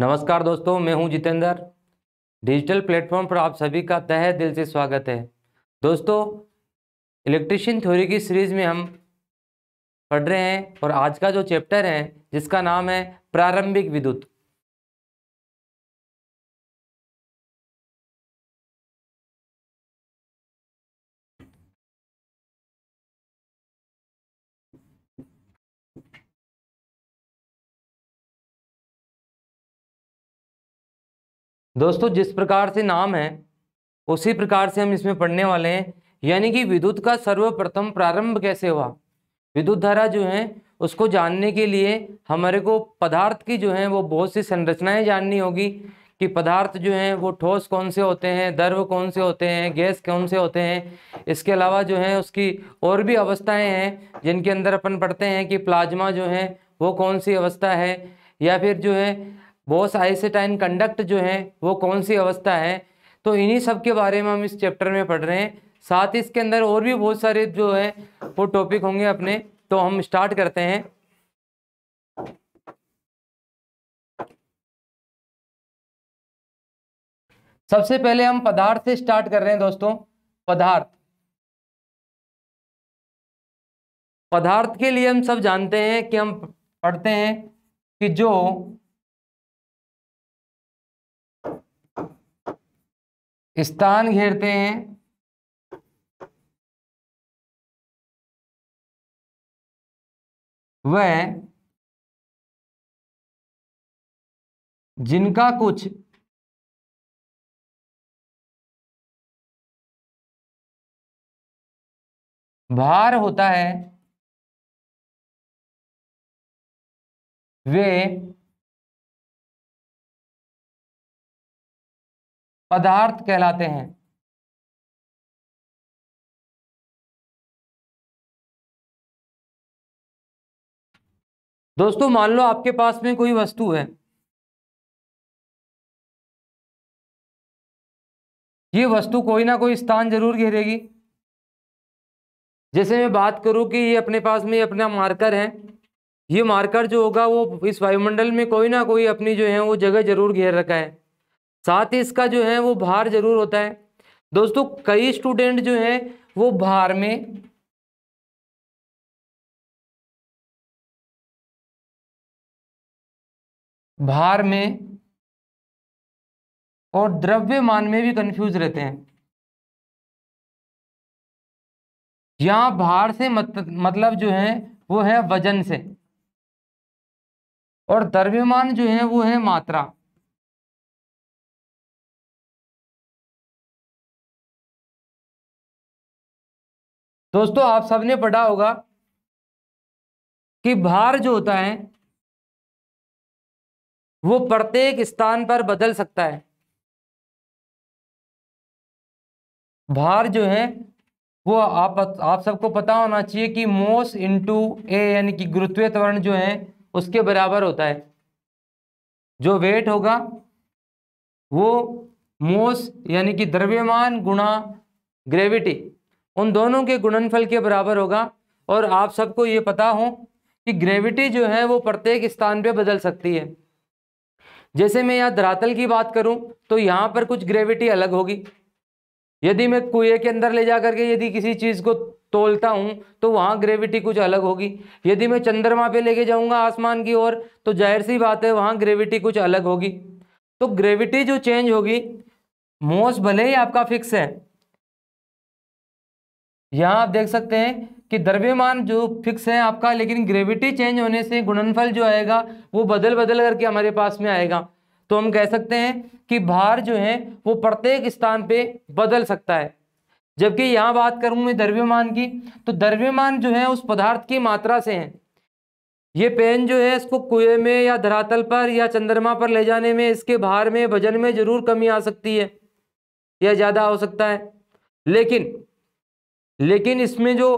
नमस्कार दोस्तों मैं हूं जितेंद्र डिजिटल प्लेटफॉर्म पर आप सभी का तहे दिल से स्वागत है दोस्तों इलेक्ट्रिशियन थ्योरी की सीरीज में हम पढ़ रहे हैं और आज का जो चैप्टर है जिसका नाम है प्रारंभिक विद्युत दोस्तों जिस प्रकार से नाम है उसी प्रकार से हम इसमें पढ़ने वाले हैं यानी कि विद्युत का सर्वप्रथम प्रारंभ कैसे हुआ विद्युत धारा जो है उसको जानने के लिए हमारे को पदार्थ की जो है वो बहुत सी संरचनाएं जाननी होगी कि पदार्थ जो है वो ठोस कौन से होते हैं द्रव कौन से होते हैं गैस कौन से होते हैं इसके अलावा जो है उसकी और भी अवस्थाएं हैं जिनके अंदर अपन पढ़ते हैं कि प्लाज्मा जो है वो कौन सी अवस्था है या फिर जो है बोस आइसेटाइन कंडक्ट जो है वो कौन सी अवस्था है तो इन्हीं सब के बारे में हम इस चैप्टर में पढ़ रहे हैं साथ ही इसके अंदर और भी बहुत सारे जो है वो टॉपिक होंगे अपने तो हम स्टार्ट करते हैं सबसे पहले हम पदार्थ से स्टार्ट कर रहे हैं दोस्तों पदार्थ पदार्थ के लिए हम सब जानते हैं कि हम पढ़ते हैं कि जो स्थान घेरते हैं वह जिनका कुछ भार होता है वे पदार्थ कहलाते हैं दोस्तों मान लो आपके पास में कोई वस्तु है ये वस्तु कोई ना कोई स्थान जरूर घेरेगी जैसे मैं बात करूं कि ये अपने पास में अपना मार्कर है ये मार्कर जो होगा वो इस वायुमंडल में कोई ना कोई अपनी जो है वो जगह जरूर घेर रखा है साथ ही इसका जो है वो भार जरूर होता है दोस्तों कई स्टूडेंट जो है वो भार में भार में और द्रव्यमान में भी कंफ्यूज रहते हैं यहां भार से मत, मतलब जो है वो है वजन से और द्रव्यमान जो है वो है मात्रा दोस्तों आप सबने पढ़ा होगा कि भार जो होता है वो प्रत्येक स्थान पर बदल सकता है भार जो है वो आप आप सबको पता होना चाहिए कि मोस इंटू ए यानी कि गुरुत्वीय त्वरण जो है उसके बराबर होता है जो वेट होगा वो मोस यानी कि द्रव्यमान गुणा ग्रेविटी उन दोनों के गुणनफल के बराबर होगा और आप सबको ये पता हो कि ग्रेविटी जो है वो प्रत्येक स्थान पे बदल सकती है जैसे मैं यहाँ धरातल की बात करूँ तो यहाँ पर कुछ ग्रेविटी अलग होगी यदि मैं कुएं के अंदर ले जा करके यदि किसी चीज़ को तोलता हूँ तो वहाँ ग्रेविटी कुछ अलग होगी यदि मैं चंद्रमा पे लेके जाऊँगा आसमान की ओर तो जाहिर सी बात है वहाँ ग्रेविटी कुछ अलग होगी तो ग्रेविटी जो चेंज होगी मोस भले ही आपका फिक्स है यहाँ आप देख सकते हैं कि द्रव्यमान जो फिक्स है आपका लेकिन ग्रेविटी चेंज होने से गुणनफल जो आएगा वो बदल बदल करके हमारे पास में आएगा तो हम कह सकते हैं कि भार जो है वो प्रत्येक स्थान पे बदल सकता है जबकि यहाँ बात करूँ मैं द्रव्यमान की तो द्रव्यमान जो है उस पदार्थ की मात्रा से है ये पेन जो है इसको कुएं में या धरातल पर या चंद्रमा पर ले जाने में इसके भार में वजन में जरूर कमी आ सकती है या ज़्यादा हो सकता है लेकिन लेकिन इसमें जो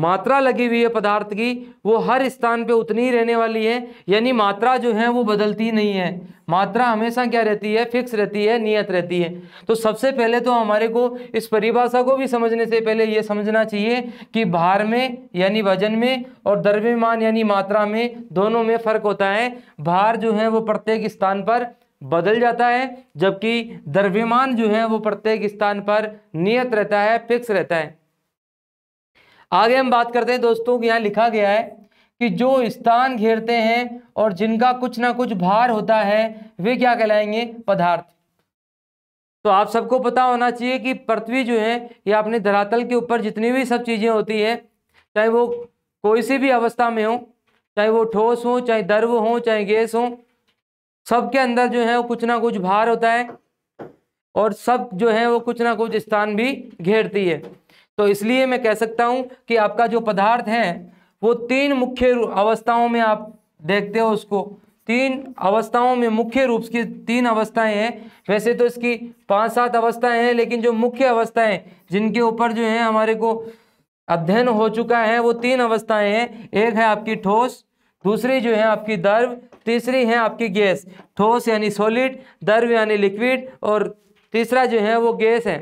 मात्रा लगी हुई है पदार्थ की वो हर स्थान पे उतनी ही रहने वाली है यानी मात्रा जो है वो बदलती नहीं है मात्रा हमेशा क्या रहती है फिक्स रहती है नियत रहती है तो सबसे पहले तो हमारे को इस परिभाषा को भी समझने से पहले ये समझना चाहिए कि भार में यानी वजन में और द्रव्यमान यानी मात्रा में दोनों में फर्क होता है भार जो है वो प्रत्येक स्थान पर बदल जाता है जबकि द्रव्यमान जो है वो प्रत्येक स्थान पर नियत रहता है फिक्स रहता है आगे हम बात करते हैं दोस्तों कि यहाँ लिखा गया है कि जो स्थान घेरते हैं और जिनका कुछ ना कुछ भार होता है वे क्या कहलाएंगे पदार्थ तो आप सबको पता होना चाहिए कि पृथ्वी जो है या अपने धरातल के ऊपर जितनी भी सब चीज़ें होती है चाहे वो कोई सी भी अवस्था में हो चाहे वो ठोस हो चाहे द्रव हो चाहे गैस हो सब के अंदर जो है वो कुछ ना कुछ भार होता है और सब जो है वो कुछ ना कुछ स्थान भी घेरती है तो इसलिए मैं कह सकता हूँ कि आपका जो पदार्थ है वो तीन मुख्य अवस्थाओं में आप देखते हो उसको तीन अवस्थाओं में मुख्य रूप की तीन अवस्थाएं हैं वैसे तो इसकी पांच सात अवस्थाएं हैं लेकिन जो मुख्य अवस्थाएं जिनके ऊपर जो है हमारे को अध्ययन हो चुका है वो तीन अवस्थाएं हैं एक है आपकी ठोस दूसरी जो है आपकी दर्व तीसरी है आपकी गैस ठोस यानी सॉलिड द्रव यानी लिक्विड और तीसरा जो है वो गैस है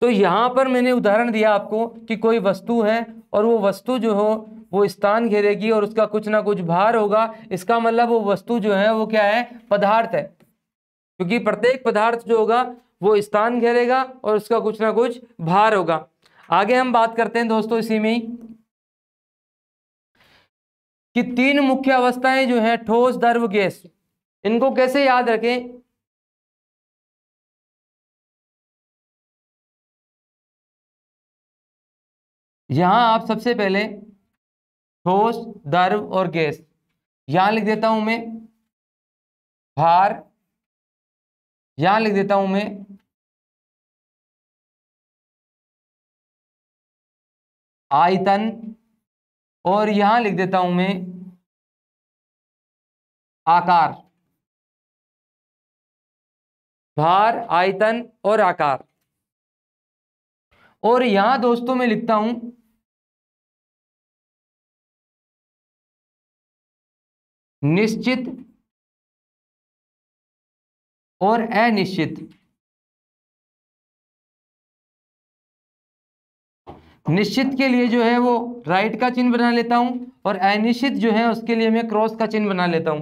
तो यहाँ पर मैंने उदाहरण दिया आपको कि कोई वस्तु है और वो वस्तु जो हो वो स्थान घेरेगी और उसका कुछ ना कुछ भार होगा इसका मतलब वो वस्तु जो है वो क्या है पदार्थ है क्योंकि प्रत्येक पदार्थ जो होगा वो स्थान घेरेगा और उसका कुछ ना कुछ भार होगा आगे हम बात करते हैं दोस्तों इसी में ही कि तीन मुख्य अवस्थाएं जो है ठोस दर्व गैस इनको कैसे याद रखें यहां आप सबसे पहले ठोस दर्व और गैस यहां लिख देता हूं मैं भार यहां लिख देता हूं मैं आयतन और यहां लिख देता हूं मैं आकार भार आयतन और आकार और यहां दोस्तों मैं लिखता हूं निश्चित और अनिश्चित निश्चित के लिए जो है वो राइट का चिन्ह बना लेता हूँ और अनिश्चित जो है उसके लिए मैं क्रॉस का चिन्ह बना लेता हूं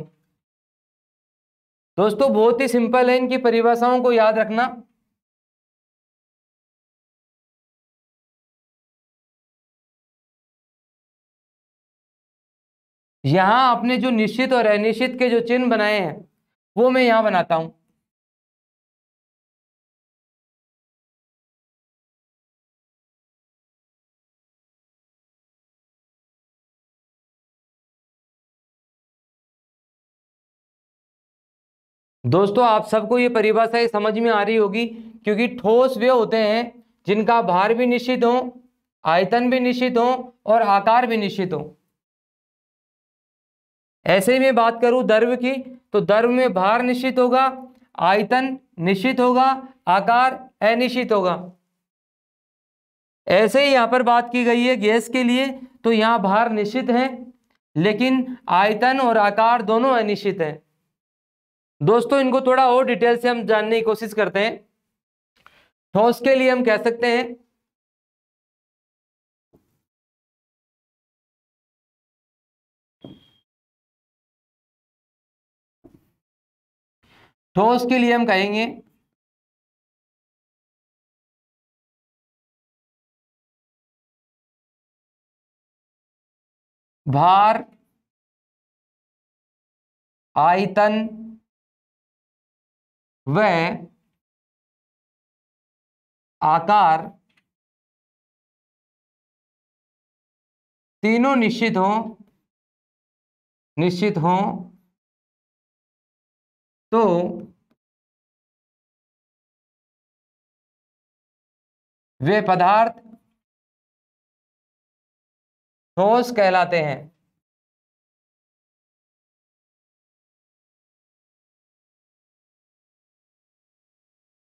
दोस्तों बहुत ही सिंपल है इनकी परिभाषाओं को याद रखना यहां आपने जो निश्चित और अनिश्चित के जो चिन्ह बनाए हैं वो मैं यहां बनाता हूं दोस्तों आप सबको ये परिभाषा समझ में आ रही होगी क्योंकि ठोस वे होते हैं जिनका भार भी निश्चित हो आयतन भी निश्चित हो और आकार भी निश्चित हो ऐसे ही मैं बात करूं दर्व की तो दर्व में भार निश्चित होगा आयतन निश्चित होगा आकार अनिश्चित होगा ऐसे ही यहाँ पर बात की गई है गैस के लिए तो यहाँ भार निश्चित है लेकिन आयतन और आकार दोनों अनिश्चित हैं दोस्तों इनको थोड़ा और डिटेल से हम जानने की कोशिश करते हैं ठोस के लिए हम कह सकते हैं ठोस के लिए हम कहेंगे भार आयतन वह आकार तीनों निश्चित हों निश्चित हों तो वे पदार्थ ठोस कहलाते हैं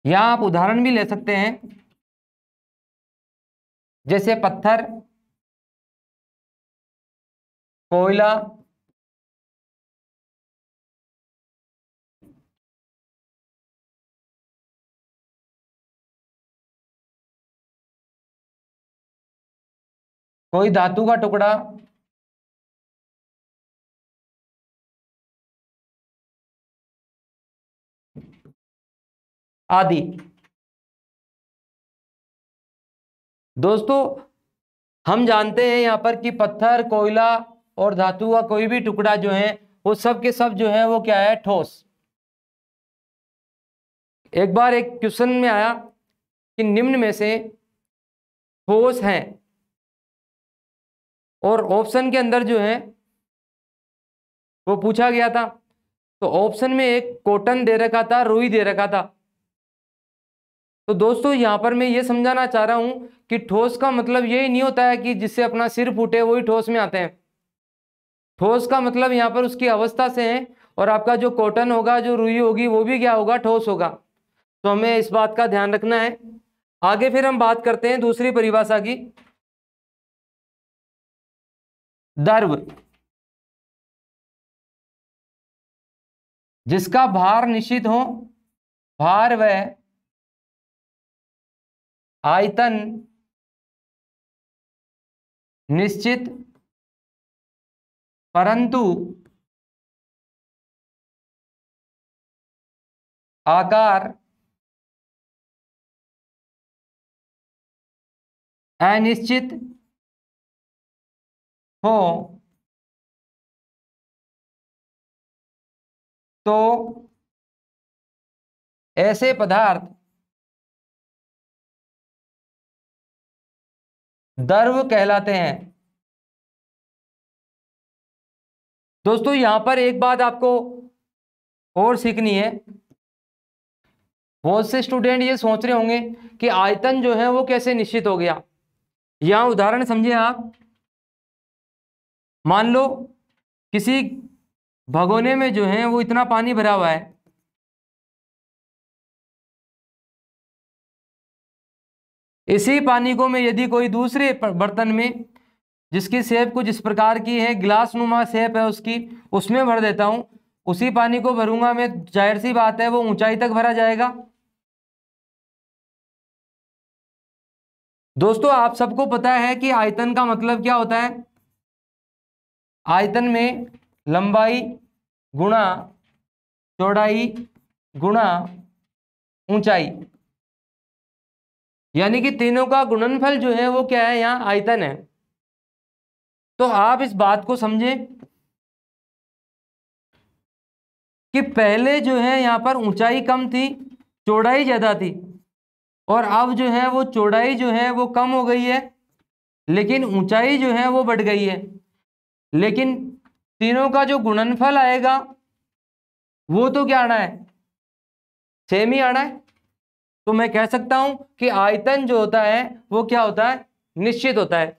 यहां आप उदाहरण भी ले सकते हैं जैसे पत्थर कोयला कोई धातु का टुकड़ा आदि दोस्तों हम जानते हैं यहाँ पर कि पत्थर कोयला और धातु का कोई भी टुकड़ा जो है वो सब के सब जो है वो क्या है ठोस एक बार एक क्वेश्चन में आया कि निम्न में से ठोस हैं और ऑप्शन के अंदर जो है वो पूछा गया था तो ऑप्शन में एक कॉटन दे रखा था रुई दे रखा था तो दोस्तों यहाँ पर मैं ये समझाना चाह रहा हूँ कि ठोस का मतलब ये नहीं होता है कि जिससे अपना सिर फूटे वही ठोस में आते हैं ठोस का मतलब यहाँ पर उसकी अवस्था से है और आपका जो कॉटन होगा जो रुई होगी वो भी क्या होगा ठोस होगा तो हमें इस बात का ध्यान रखना है आगे फिर हम बात करते हैं दूसरी परिभाषा की दर्व जिसका भार निश्चित हो भार वह आयतन निश्चित परंतु आकार अनिश्चित हो तो ऐसे पदार्थ दर्व कहलाते हैं दोस्तों यहां पर एक बात आपको और सीखनी है बहुत से स्टूडेंट ये सोच रहे होंगे कि आयतन जो है वो कैसे निश्चित हो गया यहां उदाहरण समझे आप मान लो किसी भगोने में जो है वो इतना पानी भरा हुआ है इसी पानी को मैं यदि कोई दूसरे बर्तन में जिसकी सेप कुछ इस प्रकार की है गिलास नुमा सेप है उसकी उसमें भर देता हूँ उसी पानी को भरूंगा मैं जाहिर सी बात है वो ऊंचाई तक भरा जाएगा दोस्तों आप सबको पता है कि आयतन का मतलब क्या होता है आयतन में लंबाई गुणा चौड़ाई गुणा ऊंचाई यानी कि तीनों का गुणनफल जो है वो क्या है यहाँ आयतन है तो आप इस बात को समझें कि पहले जो है यहाँ पर ऊंचाई कम थी चौड़ाई ज़्यादा थी और अब जो है वो चौड़ाई जो है वो कम हो गई है लेकिन ऊंचाई जो है वो बढ़ गई है लेकिन तीनों का जो गुणनफल आएगा वो तो क्या आना है सेम ही आना है तो मैं कह सकता हूं कि आयतन जो होता है वो क्या होता है निश्चित होता है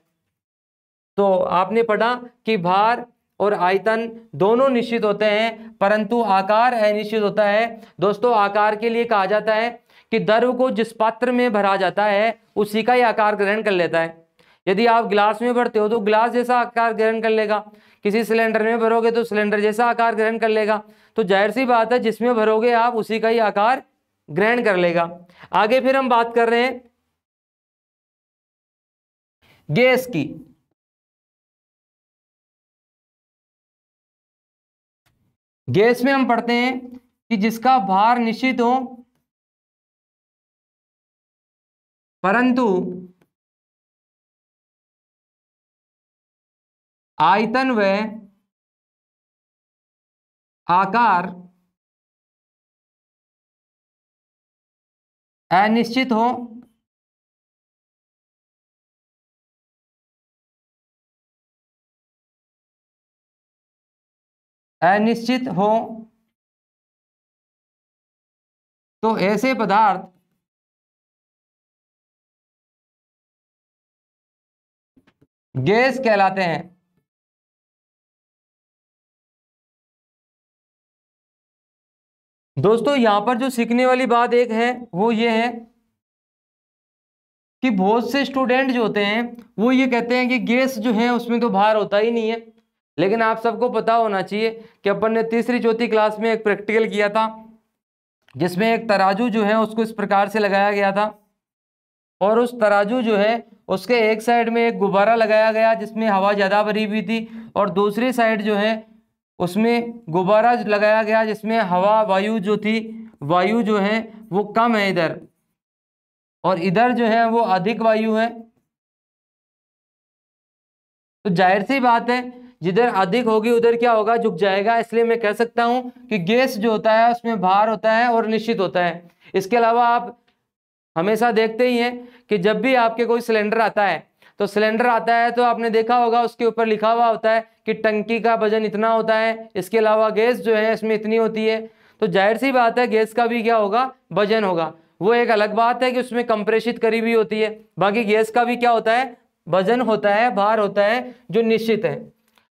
तो आपने पढ़ा कि भार और आयतन दोनों निश्चित होते हैं परंतु आकार अनिश्चित होता है दोस्तों आकार के लिए कहा जाता है कि द्रव को जिस पात्र में भरा जाता है उसी का ही आकार ग्रहण कर लेता है यदि आप गिलास में भरते हो तो गिलास जैसा आकार ग्रहण कर लेगा किसी सिलेंडर में भरोगे तो सिलेंडर जैसा आकार ग्रहण कर लेगा तो जाहिर सी बात है जिसमें भरोगे आप उसी का ही आकार ग्रहण कर लेगा आगे फिर हम बात कर रहे हैं गैस की गैस में हम पढ़ते हैं कि जिसका भार निश्चित हो परंतु आयतन व आकार अनिश्चित हो अनिश्चित हो तो ऐसे पदार्थ गैस कहलाते हैं दोस्तों यहाँ पर जो सीखने वाली बात एक है वो ये है कि बहुत से स्टूडेंट जो होते हैं वो ये कहते हैं कि गैस जो है उसमें तो भार होता ही नहीं है लेकिन आप सबको पता होना चाहिए कि अपन ने तीसरी चौथी क्लास में एक प्रैक्टिकल किया था जिसमें एक तराजू जो है उसको इस प्रकार से लगाया गया था और उस तराजू जो है उसके एक साइड में एक गुब्बारा लगाया गया जिसमें हवा ज़्यादा भरी हुई थी और दूसरी साइड जो है उसमें गुब्बारा लगाया गया जिसमें हवा वायु जो थी वायु जो है वो कम है इधर और इधर जो है वो अधिक वायु है तो जाहिर सी बात है जिधर अधिक होगी उधर क्या होगा झुक जाएगा इसलिए मैं कह सकता हूँ कि गैस जो होता है उसमें भार होता है और निश्चित होता है इसके अलावा आप हमेशा देखते ही हैं कि जब भी आपके कोई सिलेंडर आता है तो सिलेंडर आता है तो आपने देखा होगा उसके ऊपर लिखा हुआ होता है कि टंकी का वजन इतना होता है इसके अलावा गैस जो है इसमें इतनी होती है तो जाहिर सी बात है गैस का भी क्या होगा वजन होगा वो एक अलग बात है कि उसमें कंप्रेशित करी भी होती है बाकी गैस का भी क्या होता है वजन होता है भार होता है जो निश्चित है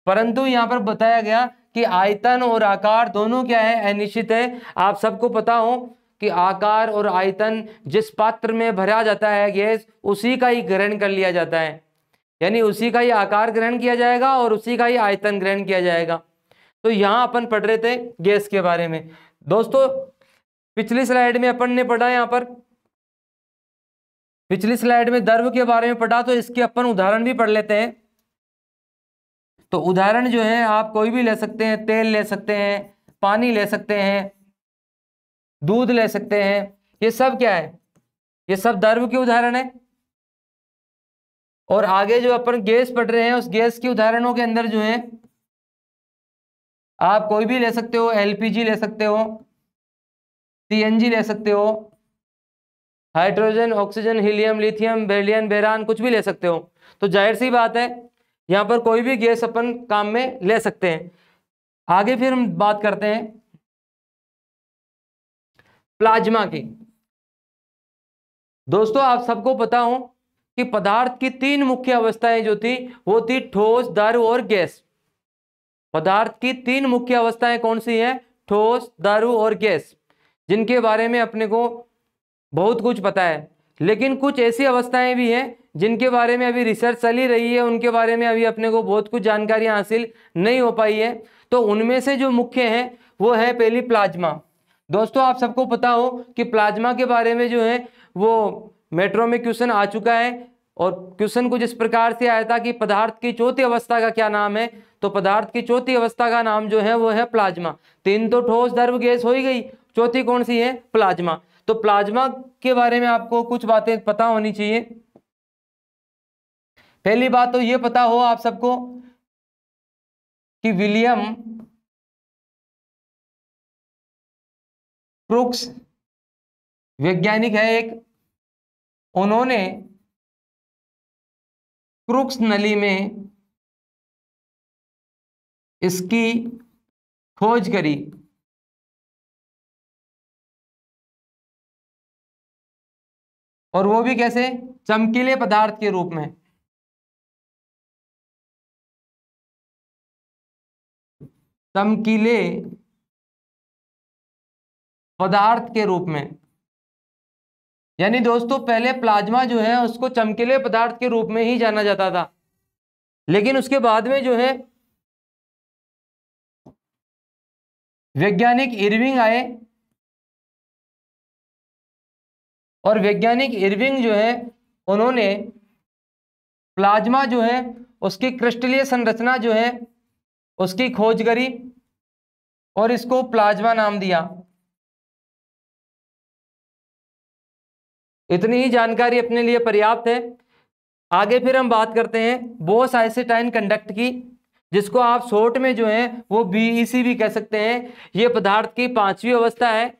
परंतु यहाँ पर बताया गया कि आयतन और आकार दोनों क्या है अनिश्चित है आप सबको पता हो कि आकार और आयतन जिस पात्र में भरा जाता है गैस उसी का ही ग्रहण कर लिया जाता है यानी उसी का ही आकार ग्रहण किया जाएगा और उसी का ही आयतन ग्रहण किया जाएगा तो यहाँ अपन पढ़ रहे थे गैस के बारे में दोस्तों पिछली स्लाइड में अपन ने पढ़ा यहाँ पर पिछली स्लाइड में दर्व के बारे में पढ़ा तो इसके अपन उदाहरण भी पढ़ लेते हैं तो उदाहरण जो है आप कोई भी ले सकते हैं तेल ले सकते हैं पानी ले सकते हैं दूध ले सकते हैं ये सब क्या है ये सब दर्व के उदाहरण है और आगे जो अपन गैस पढ़ रहे हैं उस गैस के उदाहरणों के अंदर जो है आप कोई भी ले सकते हो एलपीजी ले सकते हो सीएनजी ले सकते हो hydrogen oxygen helium lithium beryllium boron कुछ भी ले सकते हो तो जाहिर सी बात है यहाँ पर कोई भी गैस अपन काम में ले सकते हैं आगे फिर हम बात करते हैं प्लाज्मा की दोस्तों आप सबको पता हो कि पदार्थ की तीन मुख्य अवस्थाएं जो थी वो थी ठोस दर और गैस पदार्थ की तीन मुख्य अवस्थाएं कौन सी हैं ठोस दारू और गैस जिनके बारे में अपने को बहुत कुछ पता है लेकिन कुछ ऐसी अवस्थाएं भी हैं जिनके बारे में अभी रिसर्च चली रही है उनके बारे में अभी अपने को बहुत कुछ जानकारी हासिल नहीं हो पाई है तो उनमें से जो मुख्य हैं वो है पहली प्लाज्मा दोस्तों आप सबको पता हो कि प्लाज्मा के बारे में जो है वो मेट्रो में क्वेश्चन आ चुका है और क्वेश्चन कुछ इस प्रकार से आया था कि पदार्थ की चौथी अवस्था का क्या नाम है तो पदार्थ की चौथी अवस्था का नाम जो है वो है प्लाज्मा तीन तो ठोस दर्व गैस हो ही गई चौथी कौन सी है प्लाज्मा तो प्लाज्मा के बारे में आपको कुछ बातें पता होनी चाहिए पहली बात तो ये पता हो आप सबको कि विलियम क्रुक्स वैज्ञानिक है एक उन्होंने क्रुक्स नली में इसकी खोज करी और वो भी कैसे चमकीले पदार्थ के रूप में चमकीले पदार्थ के रूप में यानी दोस्तों पहले प्लाज्मा जो है उसको चमकीले पदार्थ के रूप में ही जाना जाता था लेकिन उसके बाद में जो है वैज्ञानिक इरविंग आए और वैज्ञानिक इरविंग जो है उन्होंने प्लाज्मा जो है उसकी क्रिस्टलीय संरचना जो है उसकी खोज करी और इसको प्लाज्मा नाम दिया इतनी ही जानकारी अपने लिए पर्याप्त है आगे फिर हम बात करते हैं बोस आइसेटाइन कंडक्ट की जिसको आप शोर्ट में जो है वो बी भी कह सकते हैं ये पदार्थ की पांचवी अवस्था है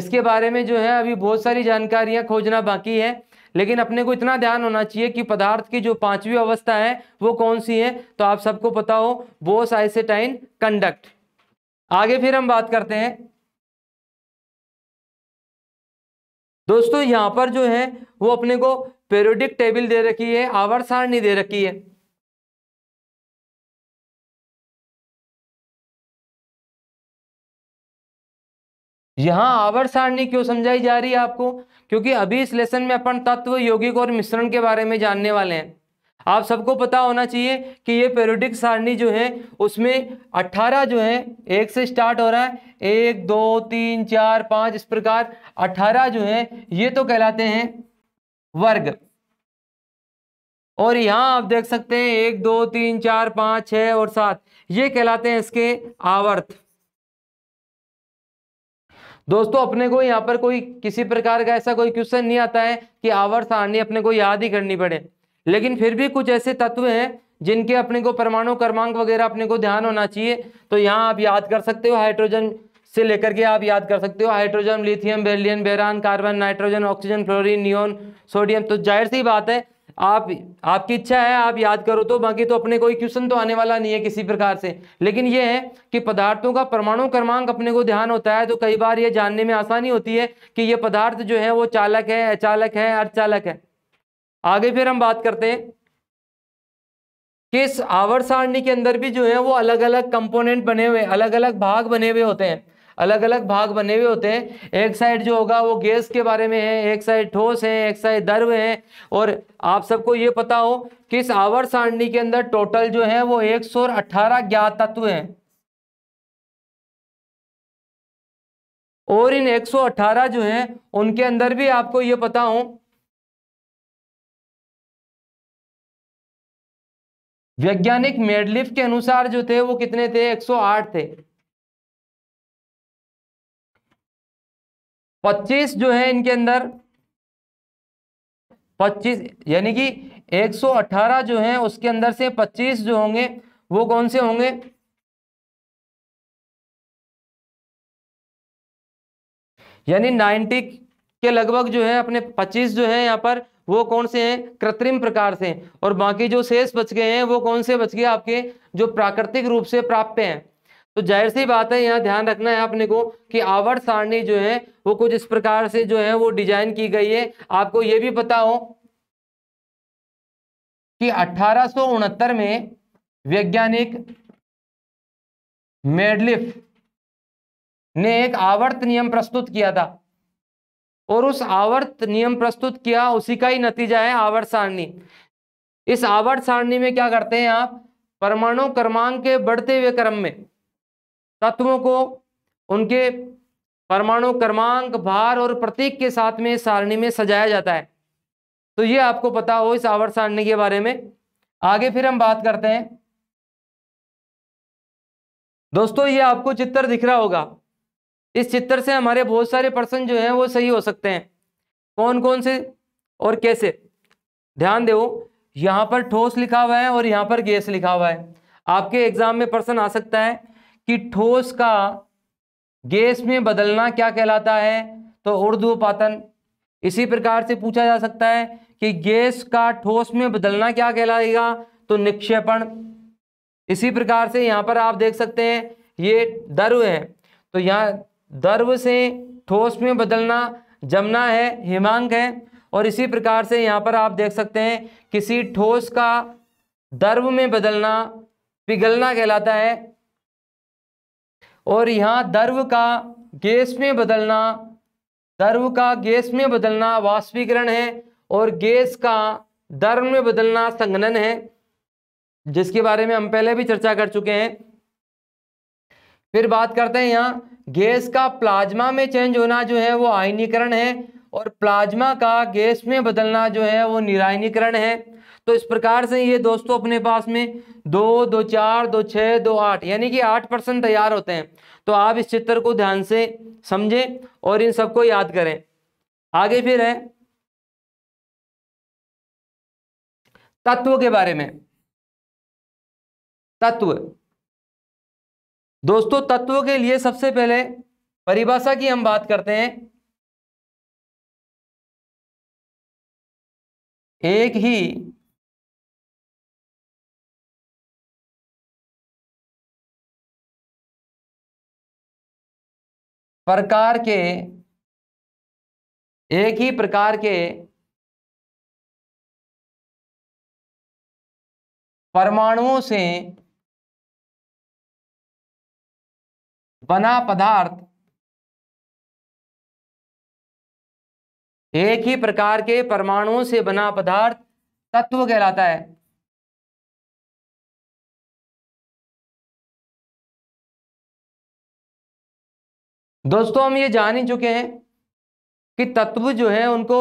इसके बारे में जो है अभी बहुत सारी जानकारियां खोजना बाकी है लेकिन अपने को इतना ध्यान होना चाहिए कि पदार्थ की जो पांचवी अवस्था है वो कौन सी है तो आप सबको पता हो बोस आइसेटाइन कंडक्ट आगे फिर हम बात करते हैं दोस्तों यहाँ पर जो है वो अपने को पेरियोडिक टेबल दे रखी है आवर सारणी दे रखी है यहाँ आवर सारणी क्यों समझाई जा रही है आपको क्योंकि अभी इस लेसन में अपन तत्व यौगिक और मिश्रण के बारे में जानने वाले हैं आप सबको पता होना चाहिए कि ये पेरोडिक सारणी जो है उसमें 18 जो है एक से स्टार्ट हो रहा है एक दो तीन चार पाँच इस प्रकार 18 जो है ये तो कहलाते हैं वर्ग और यहाँ आप देख सकते हैं एक दो तीन चार पाँच छः और सात ये कहलाते हैं इसके आवर्त दोस्तों अपने को यहाँ पर कोई किसी प्रकार का ऐसा कोई क्वेश्चन नहीं आता है कि आवर्त सारणी अपने को याद ही करनी पड़े लेकिन फिर भी कुछ ऐसे तत्व हैं जिनके अपने को परमाणु क्रमांक वगैरह अपने को ध्यान होना चाहिए तो यहाँ आप याद कर सकते हो हाइड्रोजन से लेकर के आप याद कर सकते हो hydrogen lithium beryllium boron carbon nitrogen oxygen fluorine neon sodium तो जाहिर सी बात है आप आपकी इच्छा है आप याद करो तो बाकी तो अपने कोई क्वेश्चन तो आने वाला नहीं है किसी प्रकार से लेकिन यह है कि पदार्थों का परमाणु क्रमांक अपने को ध्यान होता है तो कई बार ये जानने में आसानी होती है कि ये पदार्थ जो है वो चालक है अचालक है अर्धचालक है आगे फिर हम बात करते हैं कि इस आवर सारणी के अंदर भी जो है वो अलग अलग कंपोनेंट बने हुए अलग अलग भाग बने हुए होते हैं अलग अलग भाग बने हुए होते हैं एक साइड जो होगा वो गैस के बारे में है एक साइड ठोस है एक साइड द्रव है और आप सबको ये पता हो कि इस आवर सारणी के अंदर टोटल जो है वो 118 ज्ञात तत्व हैं और इन 118 जो हैं उनके अंदर भी आपको ये पता हो वैज्ञानिक मेडलिफ के अनुसार जो थे वो कितने थे 108 थे 25 जो है इनके अंदर 25 यानी कि 118 जो है उसके अंदर से 25 जो होंगे वो कौन से होंगे यानी 90 के लगभग जो है अपने 25 जो है यहां पर वो कौन से हैं कृत्रिम प्रकार से और बाकी जो शेष बच गए हैं वो कौन से बच गए आपके जो प्राकृतिक रूप से प्राप्त हैं तो जाहिर सी बात है यहाँ ध्यान रखना है आपने को कि आवर्त सारणी जो है वो कुछ इस प्रकार से जो है वो डिजाइन की गई है आपको ये भी पता हो कि अठारह में वैज्ञानिक मेडलिफ ने एक आवर्त नियम प्रस्तुत किया था और उस आवर्त नियम प्रस्तुत किया उसी का ही नतीजा है आवर्त सारणी इस आवर्त सारणी में क्या करते हैं आप परमाणु क्रमांक के बढ़ते हुए क्रम में तत्वों को उनके परमाणु क्रमांक भार और प्रतीक के साथ में सारणी में सजाया जाता है तो ये आपको पता हो इस आवर्त सारणी के बारे में आगे फिर हम बात करते हैं दोस्तों ये आपको चित्र दिख रहा होगा इस चित्र से हमारे बहुत सारे प्रश्न जो हैं वो सही हो सकते हैं कौन कौन से और कैसे ध्यान दो यहाँ पर ठोस लिखा हुआ है और यहाँ पर गैस लिखा हुआ है आपके एग्जाम में प्रश्न आ सकता है कि ठोस का गैस में बदलना क्या कहलाता है तो उर्दू पातन इसी प्रकार से पूछा जा सकता है कि गैस का ठोस में बदलना क्या कहलाएगा तो निक्षेपण इसी प्रकार से यहाँ पर आप देख सकते हैं ये दर है तो यहाँ दर्व से ठोस में बदलना जमना है हिमांक है और इसी प्रकार से यहाँ पर आप देख सकते हैं किसी ठोस का दर्व में बदलना पिघलना कहलाता है और यहाँ दर्व का गैस में बदलना दर्व का गैस में बदलना वाष्पीकरण है और गैस का दर्व में बदलना संघनन है जिसके बारे में हम पहले भी चर्चा कर चुके हैं फिर बात करते हैं यहाँ गैस का प्लाज्मा में चेंज होना जो है वो आयनीकरण है और प्लाज्मा का गैस में बदलना जो है वो निरायनीकरण है तो इस प्रकार से ये दोस्तों अपने पास में दो दो चार दो छः दो आठ यानी कि आठ परसेंट तैयार होते हैं तो आप इस चित्र को ध्यान से समझें और इन सबको याद करें आगे फिर है तत्व के बारे में तत्व दोस्तों तत्वों के लिए सबसे पहले परिभाषा की हम बात करते हैं एक ही प्रकार के एक ही प्रकार के परमाणुओं से बना पदार्थ एक ही प्रकार के परमाणुओं से बना पदार्थ तत्व कहलाता है दोस्तों हम ये जान ही चुके हैं कि तत्व जो है उनको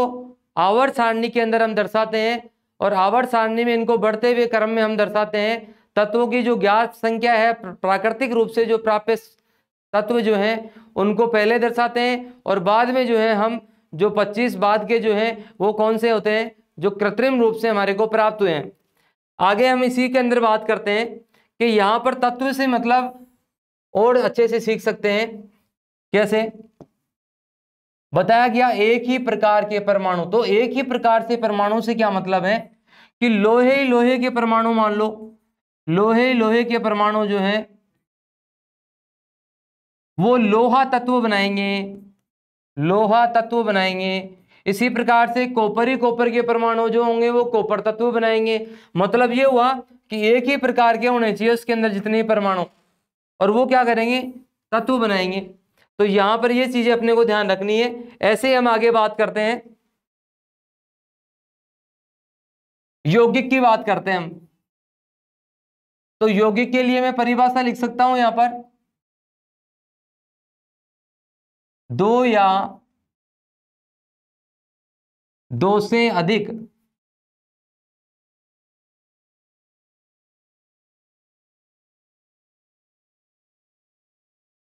आवर्त सारणी के अंदर हम दर्शाते हैं और आवर्त सारणी में इनको बढ़ते हुए क्रम में हम दर्शाते हैं तत्वों की जो ज्ञात संख्या है प्राकृतिक रूप से जो प्राप्त तत्व जो हैं उनको पहले दर्शाते हैं और बाद में जो है हम जो 25 बाद के जो हैं वो कौन से होते हैं जो कृत्रिम रूप से हमारे को प्राप्त हुए हैं आगे हम इसी के अंदर बात करते हैं कि यहाँ पर तत्व से मतलब और अच्छे से सीख सकते हैं कैसे बताया गया एक ही प्रकार के परमाणु तो एक ही प्रकार से परमाणु से क्या मतलब है कि लोहे लोहे के परमाणु मान लो लोहे लोहे के परमाणु जो है वो लोहा तत्व बनाएंगे लोहा तत्व बनाएंगे इसी प्रकार से कोपर ही कोपर के परमाणु जो होंगे वो कोपर तत्व बनाएंगे मतलब ये हुआ कि एक ही प्रकार के होने चाहिए उसके अंदर जितने परमाणु और वो क्या करेंगे तत्व बनाएंगे तो यहां पर ये चीज़ें अपने को ध्यान रखनी है ऐसे हम आगे बात करते हैं यौगिक की बात करते हैं हम तो यौगिक के लिए मैं परिभाषा लिख सकता हूं यहां पर दो या दो से अधिक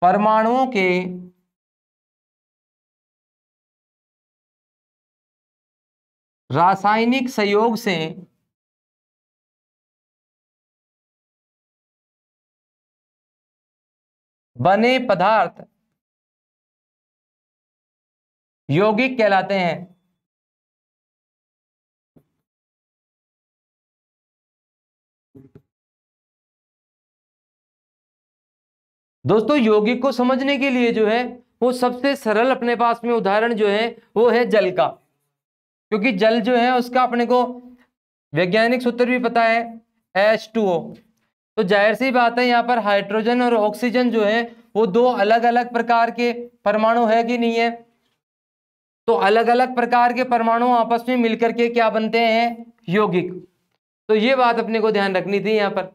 परमाणुओं के रासायनिक सहयोग से बने पदार्थ यौगिक कहलाते हैं दोस्तों यौगिक को समझने के लिए जो है वो सबसे सरल अपने पास में उदाहरण जो है वो है जल का क्योंकि जल जो है उसका अपने को वैज्ञानिक सूत्र भी पता है एच टू ओ तो जाहिर सी बात है यहाँ पर हाइड्रोजन और ऑक्सीजन जो है वो दो अलग अलग प्रकार के परमाणु है कि नहीं है तो अलग अलग प्रकार के परमाणु आपस में मिलकर के क्या बनते हैं यौगिक तो ये बात अपने को ध्यान रखनी थी यहाँ पर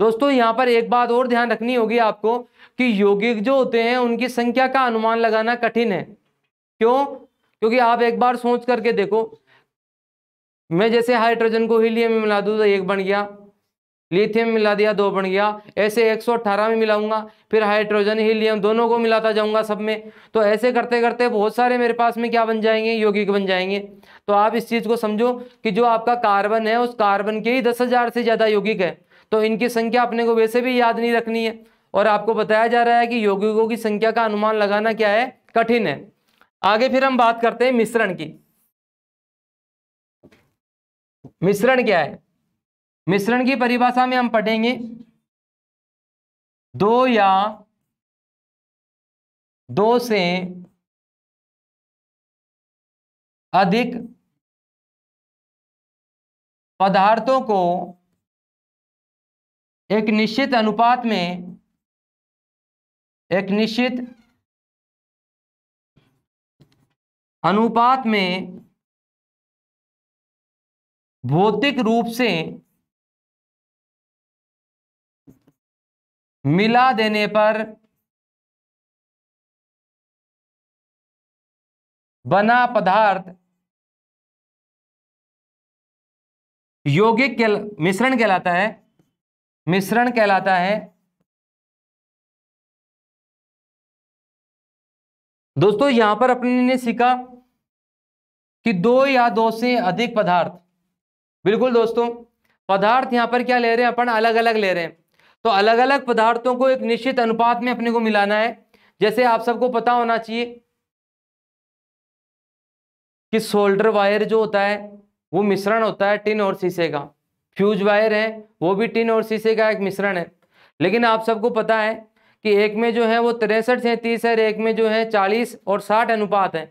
दोस्तों यहाँ पर एक बात और ध्यान रखनी होगी आपको कि यौगिक जो होते हैं उनकी संख्या का अनुमान लगाना कठिन है क्यों क्योंकि आप एक बार सोच करके देखो मैं जैसे हाइड्रोजन को हीलियम में मिला दूं तो एक बन गया लिथियम मिला दिया दो बन गया ऐसे 118 में मिलाऊंगा फिर हाइड्रोजन हीलियम दोनों को मिलाता जाऊंगा सब में तो ऐसे करते करते बहुत सारे मेरे पास में क्या बन जाएंगे यौगिक बन जाएंगे तो आप इस चीज़ को समझो कि जो आपका कार्बन है उस कार्बन के ही दस हज़ार से ज़्यादा यौगिक है तो इनकी संख्या अपने को वैसे भी याद नहीं रखनी है और आपको बताया जा रहा है कि यौगिकों की संख्या का अनुमान लगाना क्या है कठिन है आगे फिर हम बात करते हैं मिश्रण की मिश्रण क्या है मिश्रण की परिभाषा में हम पढ़ेंगे दो या दो से अधिक पदार्थों को एक निश्चित अनुपात में एक निश्चित अनुपात में भौतिक रूप से मिला देने पर बना पदार्थ यौगिक के मिश्रण कहलाता है मिश्रण कहलाता है दोस्तों यहां पर अपने ने सीखा कि दो या दो से अधिक पदार्थ बिल्कुल दोस्तों पदार्थ यहां पर क्या ले रहे हैं अपन अलग अलग ले रहे हैं तो अलग अलग पदार्थों को एक निश्चित अनुपात में अपने को मिलाना है जैसे आप सबको पता होना चाहिए कि सोल्डर वायर जो होता है वो मिश्रण होता है टिन और शीशे का फ्यूज वायर है वो भी टिन और शीशे का एक मिश्रण है लेकिन आप सबको पता है कि एक में जो है वो तिरसठ सैंतीस है एक में जो है चालीस और साठ अनुपात है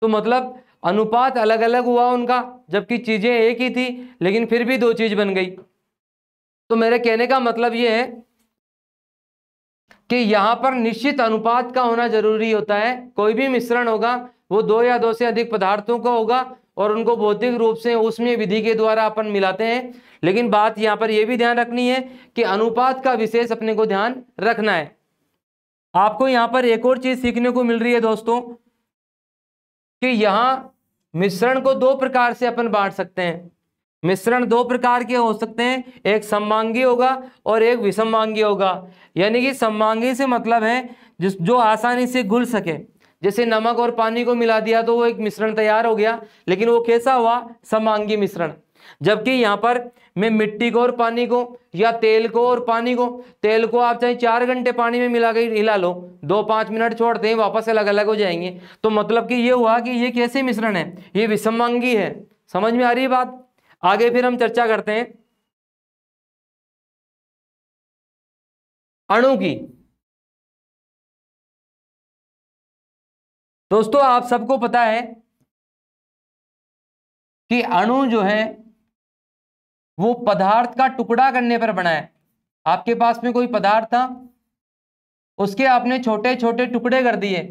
तो मतलब अनुपात अलग अलग हुआ उनका जबकि चीज़ें एक ही थी लेकिन फिर भी दो चीज़ बन गई तो मेरे कहने का मतलब ये है कि यहां पर निश्चित अनुपात का होना जरूरी होता है कोई भी मिश्रण होगा वो दो या दो से अधिक पदार्थों का होगा और उनको भौतिक रूप से उसमें विधि के द्वारा अपन मिलाते हैं लेकिन बात यहां पर यह भी ध्यान रखनी है कि अनुपात का विशेष अपने को ध्यान रखना है आपको यहां पर एक और चीज सीखने को मिल रही है दोस्तों कि यहां मिश्रण को दो प्रकार से अपन बांट सकते हैं मिश्रण दो प्रकार के हो सकते हैं एक समांगी होगा और एक विषमांगी होगा यानी कि सम्मांगी से मतलब है जिस जो आसानी से घुल सके जैसे नमक और पानी को मिला दिया तो वो एक मिश्रण तैयार हो गया लेकिन वो कैसा हुआ समांगी मिश्रण जबकि यहाँ पर मैं मिट्टी को और पानी को या तेल को और पानी को तेल को आप चाहे चार घंटे पानी में मिला के हिला लो दो पाँच मिनट छोड़ते हैं वापस अलग अलग हो जाएंगे तो मतलब कि ये हुआ कि ये कैसे मिश्रण है ये विषमांगी है समझ में आ रही है बात आगे फिर हम चर्चा करते हैं अणु की दोस्तों आप सबको पता है कि अणु जो है वो पदार्थ का टुकड़ा करने पर बना है आपके पास में कोई पदार्थ था उसके आपने छोटे छोटे टुकड़े कर दिए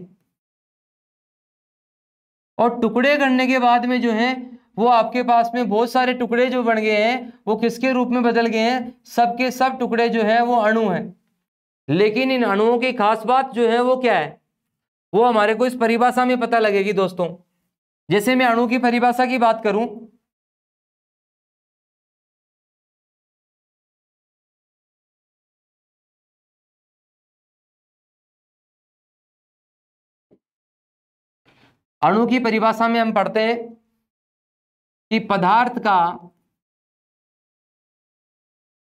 और टुकड़े करने के बाद में जो है वो आपके पास में बहुत सारे टुकड़े जो बन गए हैं वो किसके रूप में बदल गए हैं सबके सब टुकड़े जो है वो अणु हैं लेकिन इन अणुओं की खास बात जो है वो क्या है वो हमारे को इस परिभाषा में पता लगेगी दोस्तों जैसे मैं अणु की परिभाषा की बात करूं अणु की परिभाषा में हम पढ़ते हैं कि पदार्थ का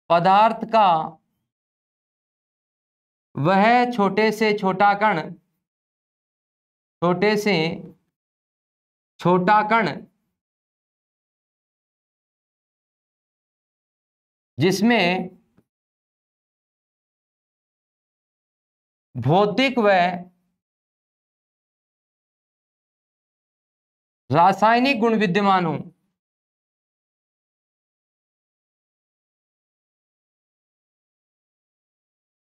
पदार्थ का वह छोटे से छोटा कण छोटे से छोटा कण जिसमें भौतिक व रासायनिक गुण विद्यमान हों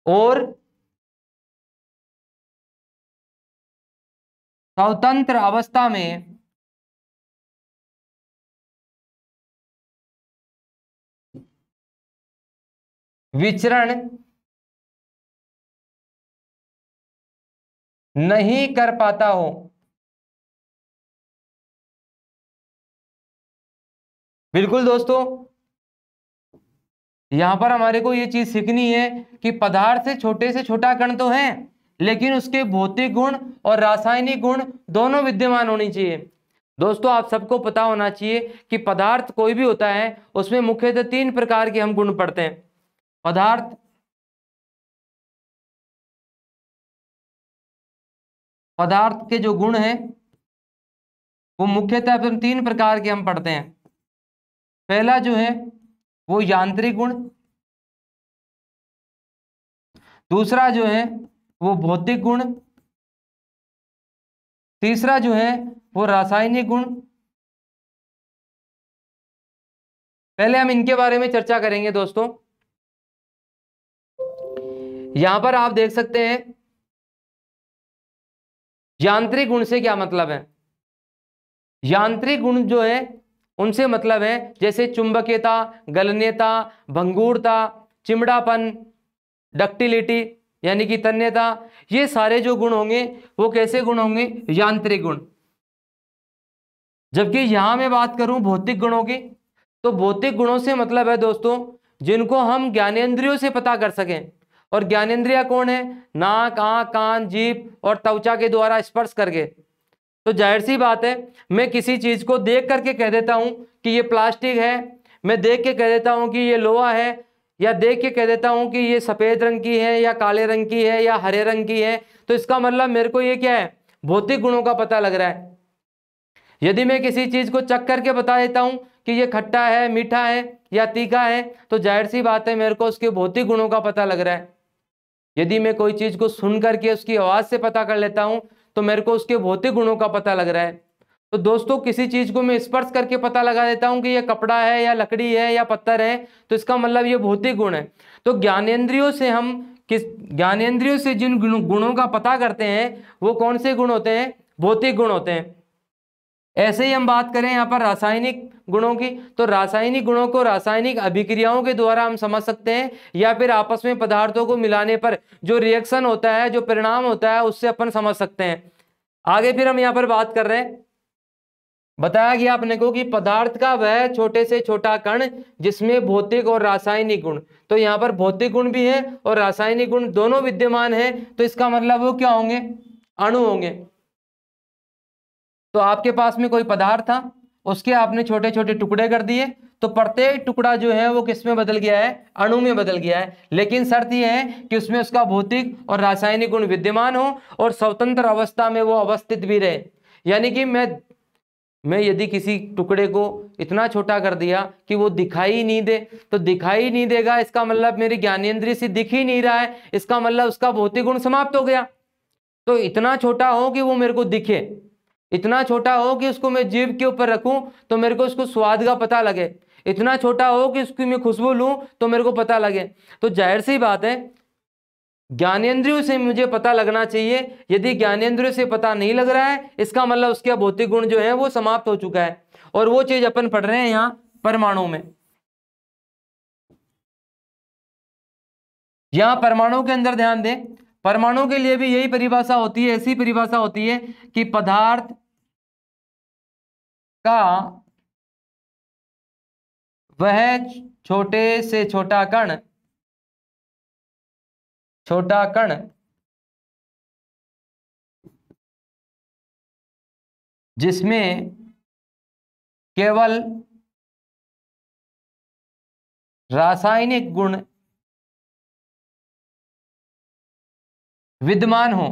और स्वतंत्र अवस्था में विचरण नहीं कर पाता हो बिल्कुल दोस्तों यहां पर हमारे को ये चीज़ सीखनी है कि पदार्थ से छोटे से छोटा कण तो है लेकिन उसके भौतिक गुण और रासायनिक गुण दोनों विद्यमान होनी चाहिए दोस्तों आप सबको पता होना चाहिए कि पदार्थ कोई भी होता है उसमें मुख्यतः तीन प्रकार के हम गुण पढ़ते हैं पदार्थ पदार्थ के जो गुण हैं वो मुख्यतः तीन प्रकार के हम पढ़ते हैं पहला जो है वो यांत्रिक गुण दूसरा जो है वो भौतिक गुण तीसरा जो है वो रासायनिक गुण पहले हम इनके बारे में चर्चा करेंगे दोस्तों यहां पर आप देख सकते हैं यांत्रिक गुण से क्या मतलब है यांत्रिक गुण जो है उनसे मतलब है जैसे चुंबकीयता गलनीयता भंगूरता चिमड़ापन डक्टिलिटी यानी कि तन्यता ये सारे जो गुण होंगे वो कैसे गुण होंगे यांत्रिक गुण जबकि यहां मैं बात करूं भौतिक गुणों की तो भौतिक गुणों से मतलब है दोस्तों जिनको हम ज्ञानेन्द्रियों से पता कर सकें और ज्ञानेन्द्रिया कौन है नाक आँख कान जीप और त्वचा के द्वारा स्पर्श करके तो जाहिर सी बात है मैं किसी चीज़ को देख करके कह देता हूं कि ये प्लास्टिक है मैं देख के कह देता हूं कि ये लोहा है या देख के कह देता हूं कि ये सफ़ेद रंग की है या काले रंग की है या हरे रंग की है तो इसका मतलब मेरे को ये क्या है भौतिक गुणों का पता लग रहा है यदि मैं किसी चीज़ को चक करके बता देता हूं कि ये खट्टा है मीठा है या तीखा है तो जाहिर सी बात है मेरे को उसके भौतिक गुणों का पता लग रहा है यदि मैं कोई चीज़ को सुन करके उसकी आवाज़ से पता कर लेता हूं तो मेरे को उसके भौतिक गुणों का पता लग रहा है तो दोस्तों किसी चीज़ को मैं स्पर्श करके पता लगा देता हूँ कि यह कपड़ा है या लकड़ी है या पत्थर है तो इसका मतलब ये भौतिक गुण है तो ज्ञानेन्द्रियों से हम किस ज्ञानेन्द्रियों से जिन गुणों का पता करते हैं वो कौन से गुण होते हैं भौतिक गुण होते हैं ऐसे ही हम बात करें यहाँ पर रासायनिक गुणों की तो रासायनिक गुणों को रासायनिक अभिक्रियाओं के द्वारा हम समझ सकते हैं या फिर आपस में पदार्थों को मिलाने पर जो रिएक्शन होता है जो परिणाम होता है उससे अपन समझ सकते हैं आगे फिर हम यहाँ पर बात कर रहे हैं बताया गया आपने को कि पदार्थ का वह छोटे से छोटा कण जिसमें भौतिक और रासायनिक गुण तो यहाँ पर भौतिक गुण भी है और रासायनिक गुण दोनों विद्यमान है तो इसका मतलब वो क्या होंगे अणु होंगे तो आपके पास में कोई पदार्थ था उसके आपने छोटे छोटे टुकड़े कर दिए तो प्रत्येक टुकड़ा जो है वो किसमें बदल गया है अणु में बदल गया है लेकिन शर्त यह है कि उसमें उसका भौतिक और रासायनिक गुण विद्यमान हो और स्वतंत्र अवस्था में वो अवस्थित भी रहे यानी कि मैं मैं यदि किसी टुकड़े को इतना छोटा कर दिया कि वो दिखाई नहीं दे तो दिखाई नहीं देगा इसका मतलब मेरी ज्ञानेन्द्रिय से दिख ही नहीं रहा है इसका मतलब उसका भौतिक गुण समाप्त हो गया तो इतना छोटा हो कि वो मेरे को दिखे इतना छोटा हो कि उसको मैं जीव के ऊपर रखूं तो मेरे को उसको स्वाद का पता लगे इतना छोटा हो कि उसकी मैं खुशबू लूं तो मेरे को पता लगे तो जाहिर सी बात है ज्ञानेन्द्रियों से मुझे पता लगना चाहिए यदि ज्ञानेन्द्रियों से पता नहीं लग रहा है इसका मतलब उसके भौतिक गुण जो है वो समाप्त हो चुका है और वो चीज अपन पढ़ रहे हैं यहाँ परमाणु में यहां परमाणु के अंदर ध्यान दें परमाणु के लिए भी यही परिभाषा होती है ऐसी परिभाषा होती है कि पदार्थ का वह छोटे से छोटा कण छोटा कण जिसमें केवल रासायनिक गुण विद्यमान हो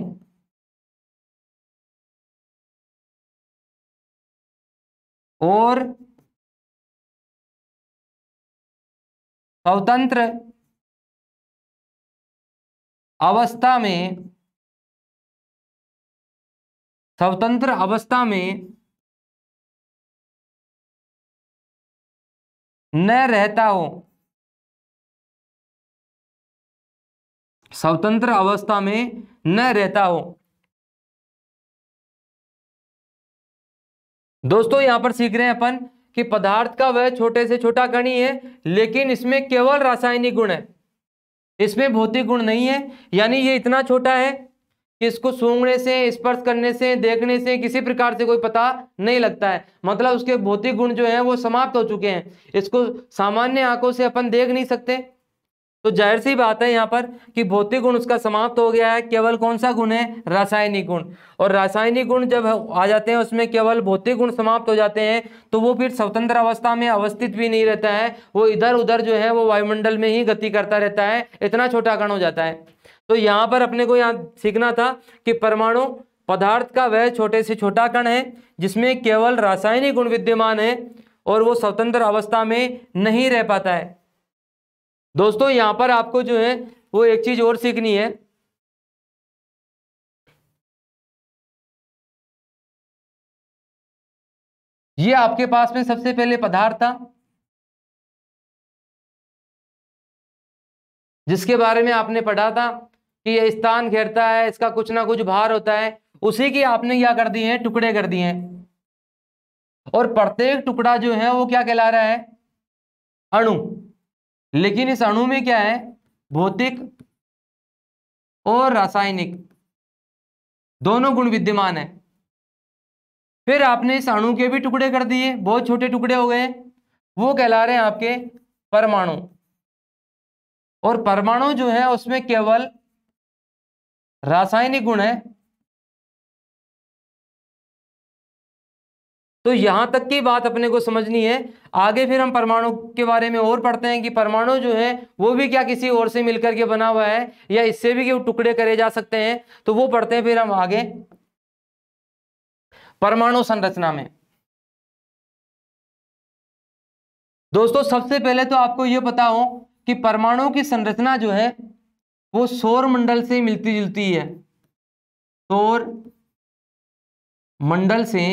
और स्वतंत्र अवस्था में स्वतंत्र अवस्था में न रहता हो स्वतंत्र अवस्था में न रहता हो दोस्तों यहां पर सीख रहे हैं अपन कि पदार्थ का वह छोटे से छोटा कण ही है लेकिन इसमें केवल रासायनिक गुण है इसमें भौतिक गुण नहीं है यानी ये इतना छोटा है कि इसको सूंघने से स्पर्श करने से देखने से किसी प्रकार से कोई पता नहीं लगता है मतलब उसके भौतिक गुण जो है वो समाप्त हो चुके हैं इसको सामान्य आंखों से अपन देख नहीं सकते तो जाहिर सी बात है यहाँ पर कि भौतिक गुण उसका समाप्त हो गया है केवल कौन सा गुण है रासायनिक गुण और रासायनिक गुण जब आ जाते हैं उसमें केवल भौतिक गुण समाप्त हो जाते हैं तो वो फिर स्वतंत्र अवस्था में अवस्थित भी नहीं रहता है वो इधर उधर जो है वो वायुमंडल में ही गति करता रहता है इतना छोटा कण हो जाता है तो यहाँ पर अपने को यहाँ सीखना था कि परमाणु पदार्थ का वह छोटे से छोटा कण है जिसमें केवल रासायनिक गुण विद्यमान है और वो स्वतंत्र अवस्था में नहीं रह पाता है दोस्तों यहां पर आपको जो है वो एक चीज़ और सीखनी है ये आपके पास में सबसे पहले पदार्थ था जिसके बारे में आपने पढ़ा था कि यह स्थान घेरता है इसका कुछ ना कुछ भार होता है उसी की आपने क्या कर दिए हैं टुकड़े कर दिए हैं और प्रत्येक टुकड़ा जो है वो क्या कहला रहा है अणु लेकिन इस अणु में क्या है भौतिक और रासायनिक दोनों गुण विद्यमान है फिर आपने इस अणु के भी टुकड़े कर दिए बहुत छोटे टुकड़े हो गए वो कहला रहे हैं आपके परमाणु और परमाणु जो है उसमें केवल रासायनिक गुण है तो यहां तक की बात अपने को समझनी है आगे फिर हम परमाणु के बारे में और पढ़ते हैं कि परमाणु जो है वो भी क्या किसी और से मिलकर के बना हुआ है या इससे भी क्यों टुकड़े करे जा सकते हैं तो वो पढ़ते हैं फिर हम आगे परमाणु संरचना में दोस्तों सबसे पहले तो आपको ये पता हो कि परमाणु की संरचना जो है वो सौर मंडल से मिलती जुलती है सौर मंडल से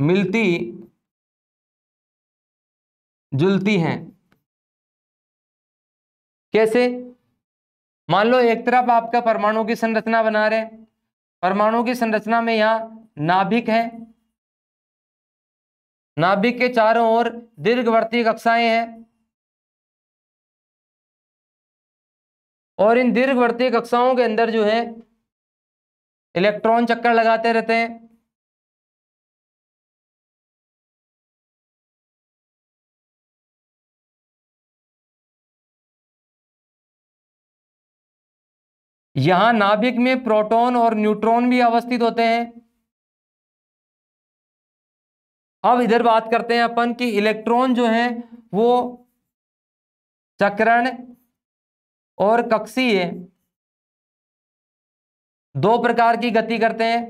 मिलती जुलती हैं कैसे मान लो एक तरफ आपका परमाणु की संरचना बना रहे परमाणु की संरचना में यहां नाभिक है नाभिक के चारों ओर दीर्घवर्ती कक्षाएं हैं और इन दीर्घवर्ती कक्षाओं के अंदर जो है इलेक्ट्रॉन चक्कर लगाते रहते हैं यहां नाभिक में प्रोटॉन और न्यूट्रॉन भी अवस्थित होते हैं अब इधर बात करते हैं अपन कि इलेक्ट्रॉन जो है वो चक्रण और कक्षीय दो प्रकार की गति करते हैं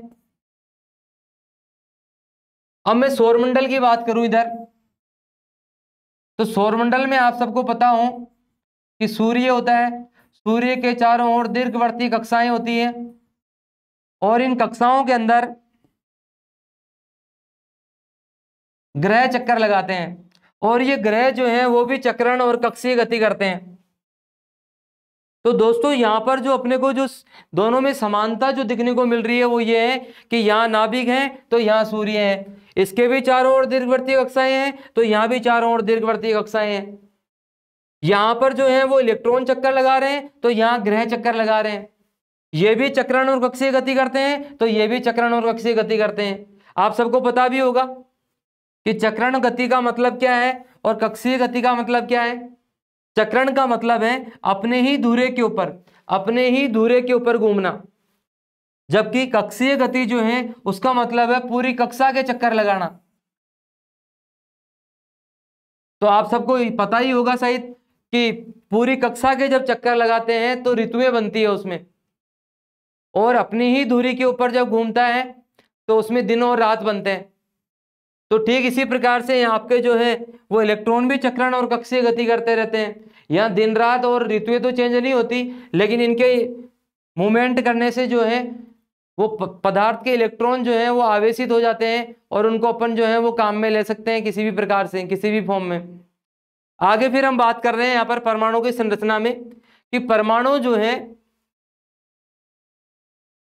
अब मैं सौरमंडल की बात करूं इधर तो सौरमंडल में आप सबको पता हो कि सूर्य होता है सूर्य के चारों ओर दीर्घवर्ती कक्षाएं होती हैं और इन कक्षाओं के अंदर ग्रह चक्कर लगाते हैं और ये ग्रह जो हैं वो भी चक्रण और कक्षीय गति करते हैं तो दोस्तों यहाँ पर जो अपने को जो दोनों में समानता जो दिखने को मिल रही है वो ये है कि यहाँ नाभिक है तो यहाँ सूर्य है इसके भी चारों ओर दीर्घवर्ती कक्षाएं हैं तो यहाँ भी चारों ओर दीर्घवर्ती कक्षाएं हैं यहां पर जो है वो इलेक्ट्रॉन चक्कर लगा रहे हैं तो यहां ग्रह चक्कर लगा रहे हैं ये भी चक्रण और कक्षीय गति करते हैं तो ये भी चक्रण और कक्षीय गति करते हैं आप सबको पता भी होगा कि चक्रण गति का मतलब क्या है और कक्षीय गति का मतलब क्या है चक्रण का मतलब है अपने ही धूरे के ऊपर अपने ही धूरे के ऊपर घूमना जबकि कक्षीय गति जो है उसका मतलब है पूरी कक्षा के चक्कर लगाना तो आप सबको पता ही होगा शायद कि पूरी कक्षा के जब चक्कर लगाते हैं तो ऋतुएं बनती है उसमें और अपनी ही दूरी के ऊपर जब घूमता है तो उसमें दिन और रात बनते हैं तो ठीक इसी प्रकार से यहाँ पे जो है वो इलेक्ट्रॉन भी चक्रण और कक्षीय गति करते रहते हैं यहाँ दिन रात और ऋतुएं तो चेंज नहीं होती लेकिन इनके मूवमेंट करने से जो है वो पदार्थ के इलेक्ट्रॉन जो है वो आवेशित हो जाते हैं और उनको अपन जो है वो काम में ले सकते हैं किसी भी प्रकार से किसी भी फॉर्म में आगे फिर हम बात कर रहे हैं यहां पर परमाणु की संरचना में कि परमाणु जो है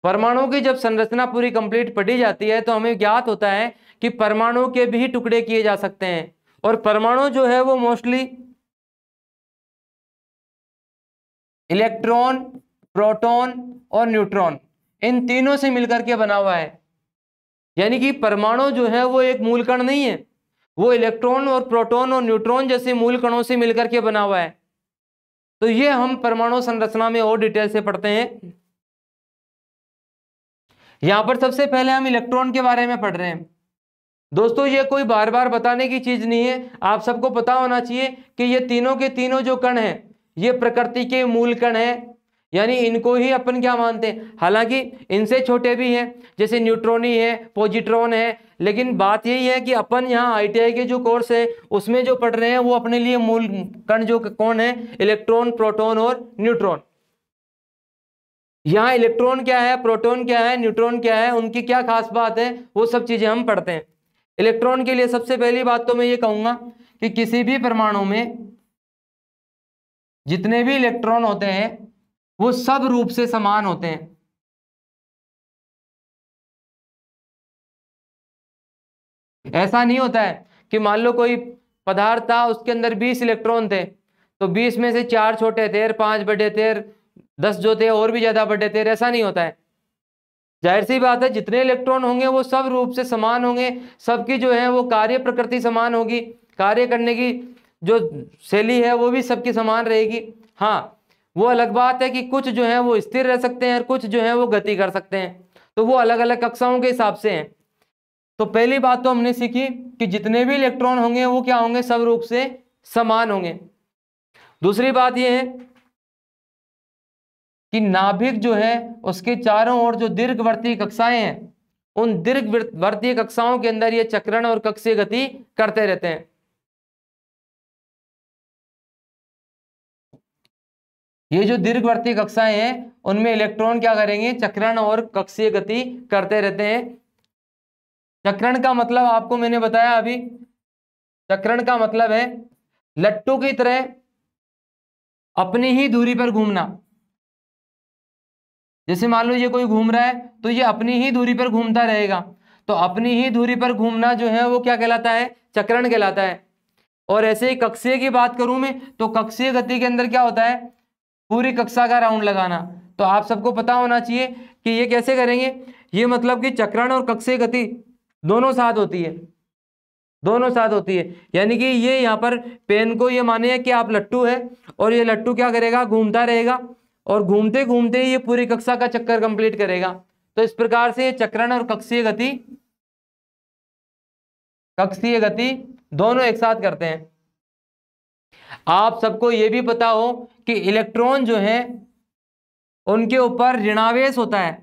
परमाणु की जब संरचना पूरी कंप्लीट पढ़ी जाती है तो हमें ज्ञात होता है कि परमाणु के भी टुकड़े किए जा सकते हैं और परमाणु जो है वो मोस्टली इलेक्ट्रॉन प्रोटॉन और न्यूट्रॉन इन तीनों से मिलकर के बना हुआ है यानी कि परमाणु जो है वो एक मूलकण नहीं है वो इलेक्ट्रॉन और प्रोटॉन और न्यूट्रॉन जैसे मूल कणों से मिलकर के बना हुआ है तो ये हम परमाणु संरचना में और डिटेल से पढ़ते हैं यहां पर सबसे पहले हम इलेक्ट्रॉन के बारे में पढ़ रहे हैं दोस्तों ये कोई बार बार बताने की चीज नहीं है आप सबको पता होना चाहिए कि ये तीनों के तीनों जो कण हैं ये प्रकृति के मूल कण हैं यानी इनको ही अपन क्या मानते हैं हालांकि इनसे छोटे भी हैं जैसे न्यूट्रॉनी है पोजिट्रॉन है लेकिन बात यही है कि अपन यहाँ आईटीआई के जो कोर्स है उसमें जो पढ़ रहे हैं वो अपने लिए मूल कण जो कौन है इलेक्ट्रॉन प्रोटॉन और न्यूट्रॉन यहाँ इलेक्ट्रॉन क्या है प्रोटोन क्या है न्यूट्रॉन क्या है उनकी क्या खास बात है वो सब चीज़ें हम पढ़ते हैं इलेक्ट्रॉन के लिए सबसे पहली बात तो मैं ये कहूँगा कि किसी भी परमाणु में जितने भी इलेक्ट्रॉन होते हैं वो सब रूप से समान होते हैं ऐसा नहीं होता है कि मान लो कोई पदार्थ था उसके अंदर बीस इलेक्ट्रॉन थे तो बीस में से चार छोटे तेर पांच बड़े थे दस जो थे और भी ज़्यादा बड़े तेर ऐसा नहीं होता है जाहिर सी बात है जितने इलेक्ट्रॉन होंगे वो सब रूप से समान होंगे सबकी जो है वो कार्य प्रकृति समान होगी कार्य करने की जो शैली है वो भी सबकी समान रहेगी हाँ वो अलग बात है कि कुछ जो है वो स्थिर रह सकते हैं और कुछ जो है वो गति कर सकते हैं तो वो अलग अलग कक्षाओं के हिसाब से हैं तो पहली बात तो हमने सीखी कि जितने भी इलेक्ट्रॉन होंगे वो क्या होंगे सब रूप से समान होंगे दूसरी बात यह है कि नाभिक जो है उसके चारों ओर जो दीर्घवर्ती कक्षाएं हैं उन दीर्घवर्तीय कक्षाओं के अंदर ये चक्रण और कक्षीय गति करते रहते हैं ये जो दीर्घवर्ती कक्षाएं हैं उनमें इलेक्ट्रॉन क्या करेंगे चक्रण और कक्षीय गति करते रहते हैं चक्रण का मतलब आपको मैंने बताया अभी चक्रण का मतलब है लट्टू की तरह अपनी ही दूरी पर घूमना जैसे मान लो ये कोई घूम रहा है तो ये अपनी ही दूरी पर घूमता रहेगा तो अपनी ही दूरी पर घूमना जो है वो क्या कहलाता है चक्रण कहलाता है और ऐसे ही कक्षीय की बात करूं मैं तो कक्षीय गति के अंदर क्या होता है पूरी कक्षा का राउंड लगाना तो आप सबको पता होना चाहिए कि ये कैसे करेंगे ये मतलब कि चक्रण और कक्षीय गति दोनों साथ होती है दोनों साथ होती है यानी कि ये यहाँ पर पेन को ये माने कि आप लट्टू है और ये लट्टू क्या करेगा घूमता रहेगा और घूमते घूमते ये पूरी कक्षा का चक्कर कंप्लीट करेगा तो इस प्रकार से ये चक्रण और कक्षीय गति कक्षीय गति दोनों एक साथ करते हैं आप सबको ये भी पता हो कि इलेक्ट्रॉन जो है उनके ऊपर ऋणावेश होता है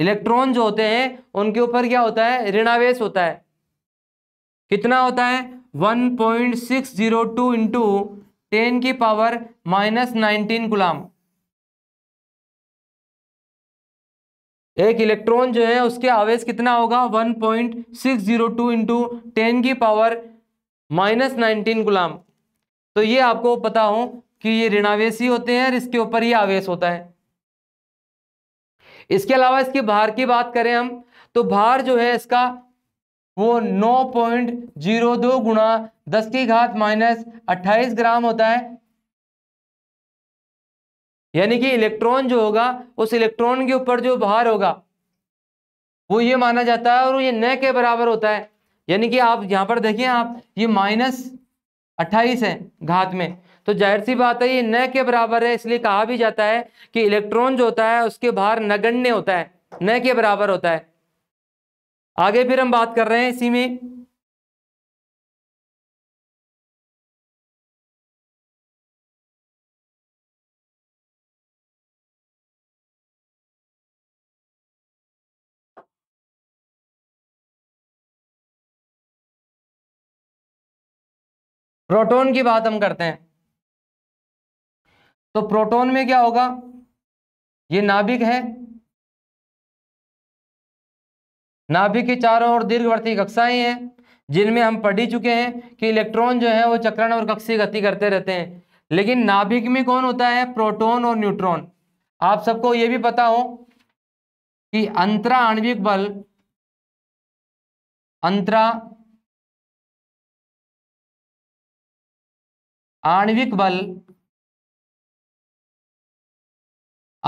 इलेक्ट्रॉन जो होते हैं उनके ऊपर क्या होता है ऋणावेश होता है कितना होता है 1.602 point six zero two into ten की पावर माइनस नाइनटीन गुलाम एक इलेक्ट्रॉन जो है उसके आवेश कितना होगा 1.602 point six zero two into ten की पावर माइनस नाइनटीन गुलाम तो ये आपको पता हो कि ये ऋणावेश होते हैं और इसके ऊपर ही आवेश होता है इसके अलावा इसके भार की बात करें हम तो भार जो है इसका वो 9.02 गुणा दस की घात माइनस अट्ठाईस ग्राम होता है यानी कि इलेक्ट्रॉन जो होगा उस इलेक्ट्रॉन के ऊपर जो भार होगा वो ये माना जाता है और ये न के बराबर होता है यानी कि आप यहाँ पर देखिए आप ये माइनस अट्ठाईस है घात में तो जाहिर सी बात है ये न के बराबर है इसलिए कहा भी जाता है कि इलेक्ट्रॉन जो होता है उसके बाहर नगण्य होता है न के बराबर होता है आगे फिर हम बात कर रहे हैं इसी में प्रोटॉन की बात हम करते हैं तो प्रोटॉन में क्या होगा ये नाभिक है नाभिक के चारों ओर दीर्घवर्ती कक्षाएं हैं जिनमें हम पढ़ ही चुके हैं कि इलेक्ट्रॉन जो है वो चक्रण और कक्षी गति करते रहते हैं लेकिन नाभिक में कौन होता है प्रोटॉन और न्यूट्रॉन आप सबको ये भी पता हो कि अंतरा आणविक बल अंतरा आणविक बल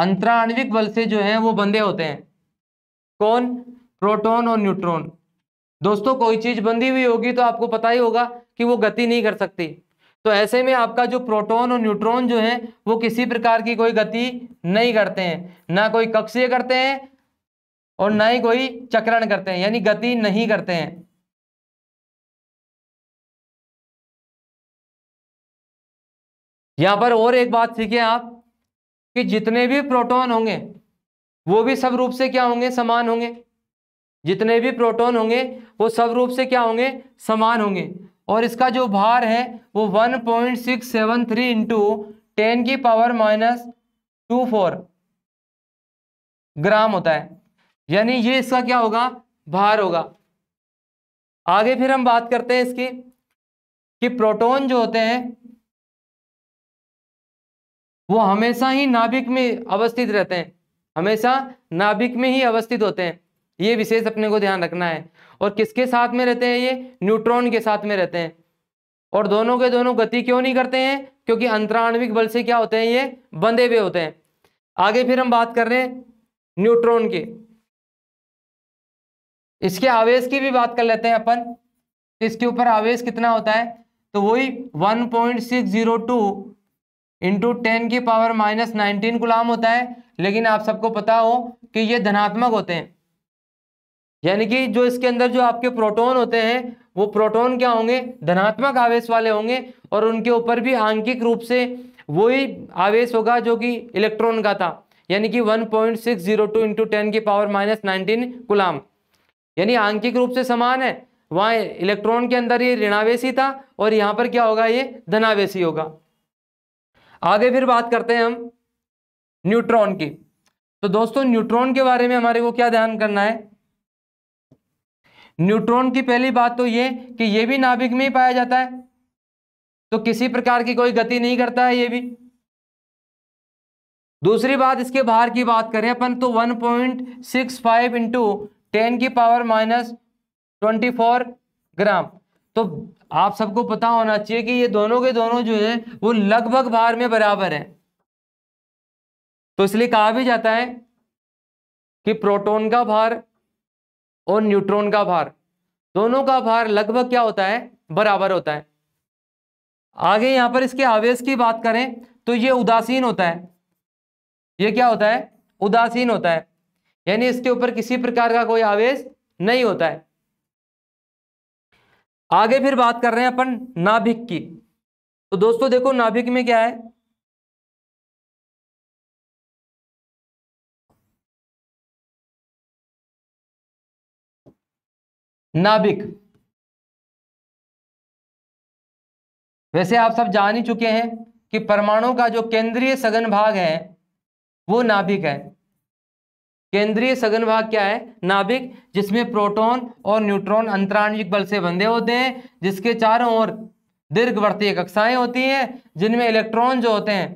अंतराणविक बल से जो है वो बंधे होते हैं कौन प्रोटॉन और न्यूट्रॉन दोस्तों कोई चीज बंधी हुई होगी तो आपको पता ही होगा कि वो गति नहीं कर सकती तो ऐसे में आपका जो प्रोटॉन और न्यूट्रॉन जो है वो किसी प्रकार की कोई गति नहीं करते हैं ना कोई कक्षीय करते हैं और ना ही कोई चक्रण करते हैं यानी गति नहीं करते हैं यहाँ पर और एक बात सीखे आप कि जितने भी प्रोटॉन होंगे वो भी सब रूप से क्या होंगे समान होंगे जितने भी प्रोटॉन होंगे वो सब रूप से क्या होंगे समान होंगे और इसका जो भार है वो 1.673 point six seven three into ten की power minus two four gram होता है यानी ये इसका क्या होगा भार होगा आगे फिर हम बात करते हैं इसकी कि प्रोटॉन जो होते हैं वो हमेशा ही नाभिक में अवस्थित रहते हैं हमेशा नाभिक में ही अवस्थित होते हैं ये विशेष अपने को ध्यान रखना है और किसके साथ में रहते हैं ये न्यूट्रॉन के साथ में रहते हैं और दोनों के दोनों गति क्यों नहीं करते हैं क्योंकि अंतराणविक बल से क्या होते हैं ये बंधे हुए होते हैं आगे फिर हम बात कर रहे हैं न्यूट्रॉन के इसके आवेश की भी बात कर लेते हैं अपन इसके ऊपर आवेश कितना होता है तो वही 1.602 इंटू टेन की पावर माइनस नाइनटीन गुलाम होता है लेकिन आप सबको पता हो कि ये धनात्मक होते हैं यानी कि जो इसके अंदर जो आपके प्रोटोन होते हैं वो प्रोटोन क्या होंगे धनात्मक आवेश वाले होंगे और उनके ऊपर भी आंकिक रूप से वही आवेश होगा जो कि इलेक्ट्रॉन का था यानी कि 1.602 point six zero two into ten की पावर माइनस नाइनटीन गुलाम यानी आंकिक रूप से समान है वहाँ इलेक्ट्रॉन के अंदर ये ऋणावेशी था और यहाँ पर क्या होगा ये धनावेशी होगा आगे फिर बात करते हैं हम न्यूट्रॉन की तो दोस्तों न्यूट्रॉन के बारे में हमारे को क्या ध्यान करना है न्यूट्रॉन की पहली बात तो ये कि ये भी नाभिक में ही पाया जाता है तो किसी प्रकार की कोई गति नहीं करता है ये भी दूसरी बात इसके बाहर की बात करें अपन तो 1.65 point six five into ten की power minus twenty four gram तो आप सबको पता होना चाहिए कि ये दोनों के दोनों जो है वो लगभग भार में बराबर हैं तो इसलिए कहा भी जाता है कि प्रोटॉन का भार और न्यूट्रॉन का भार दोनों का भार लगभग क्या होता है बराबर होता है आगे यहां पर इसके आवेश की बात करें तो ये उदासीन होता है ये क्या होता है उदासीन होता है यानी इसके ऊपर किसी प्रकार का कोई आवेश नहीं होता है आगे फिर बात कर रहे हैं अपन नाभिक की तो दोस्तों देखो नाभिक में क्या है नाभिक वैसे आप सब जान ही चुके हैं कि परमाणु का जो केंद्रीय सघन भाग है वो नाभिक है केंद्रीय सघन भाग क्या है नाभिक जिसमें प्रोटॉन और न्यूट्रॉन अंतराणविक बल से बंधे होते हैं जिसके चारों ओर दीर्घवर्तीय कक्षाएं होती हैं जिनमें इलेक्ट्रॉन जो होते हैं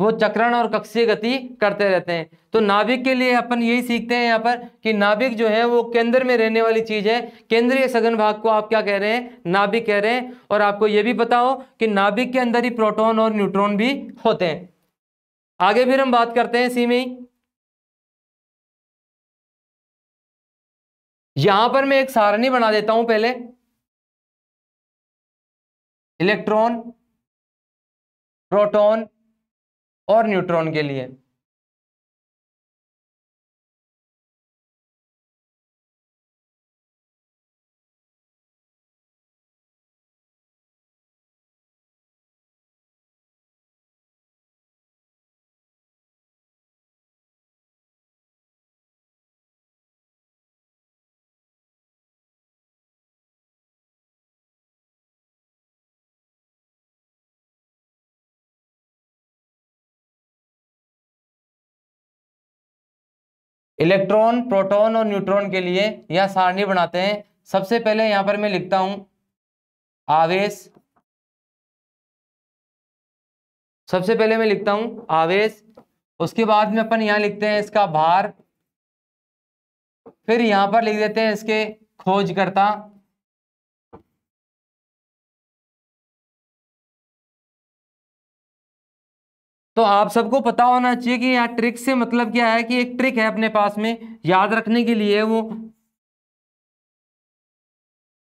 वो चक्रण और कक्षीय गति करते रहते हैं तो नाभिक के लिए अपन यही सीखते हैं यहाँ पर कि नाभिक जो है वो केंद्र में रहने वाली चीज़ है केंद्रीय सघन भाग को आप क्या कह रहे हैं नाभिक कह रहे हैं और आपको ये भी पता हो कि नाभिक के अंदर ही प्रोटोन और न्यूट्रॉन भी होते हैं आगे फिर हम बात करते हैं सीमी यहां पर मैं एक सारणी बना देता हूं पहले इलेक्ट्रॉन प्रोटॉन और न्यूट्रॉन के लिए इलेक्ट्रॉन प्रोटॉन और न्यूट्रॉन के लिए यह सारणी बनाते हैं सबसे पहले यहां पर मैं लिखता हूं आवेश सबसे पहले मैं लिखता हूं आवेश उसके बाद में अपन यहां लिखते हैं इसका भार फिर यहां पर लिख देते हैं इसके खोजकर्ता तो आप सबको पता होना चाहिए कि यहाँ ट्रिक से मतलब क्या है कि एक ट्रिक है अपने पास में याद रखने के लिए वो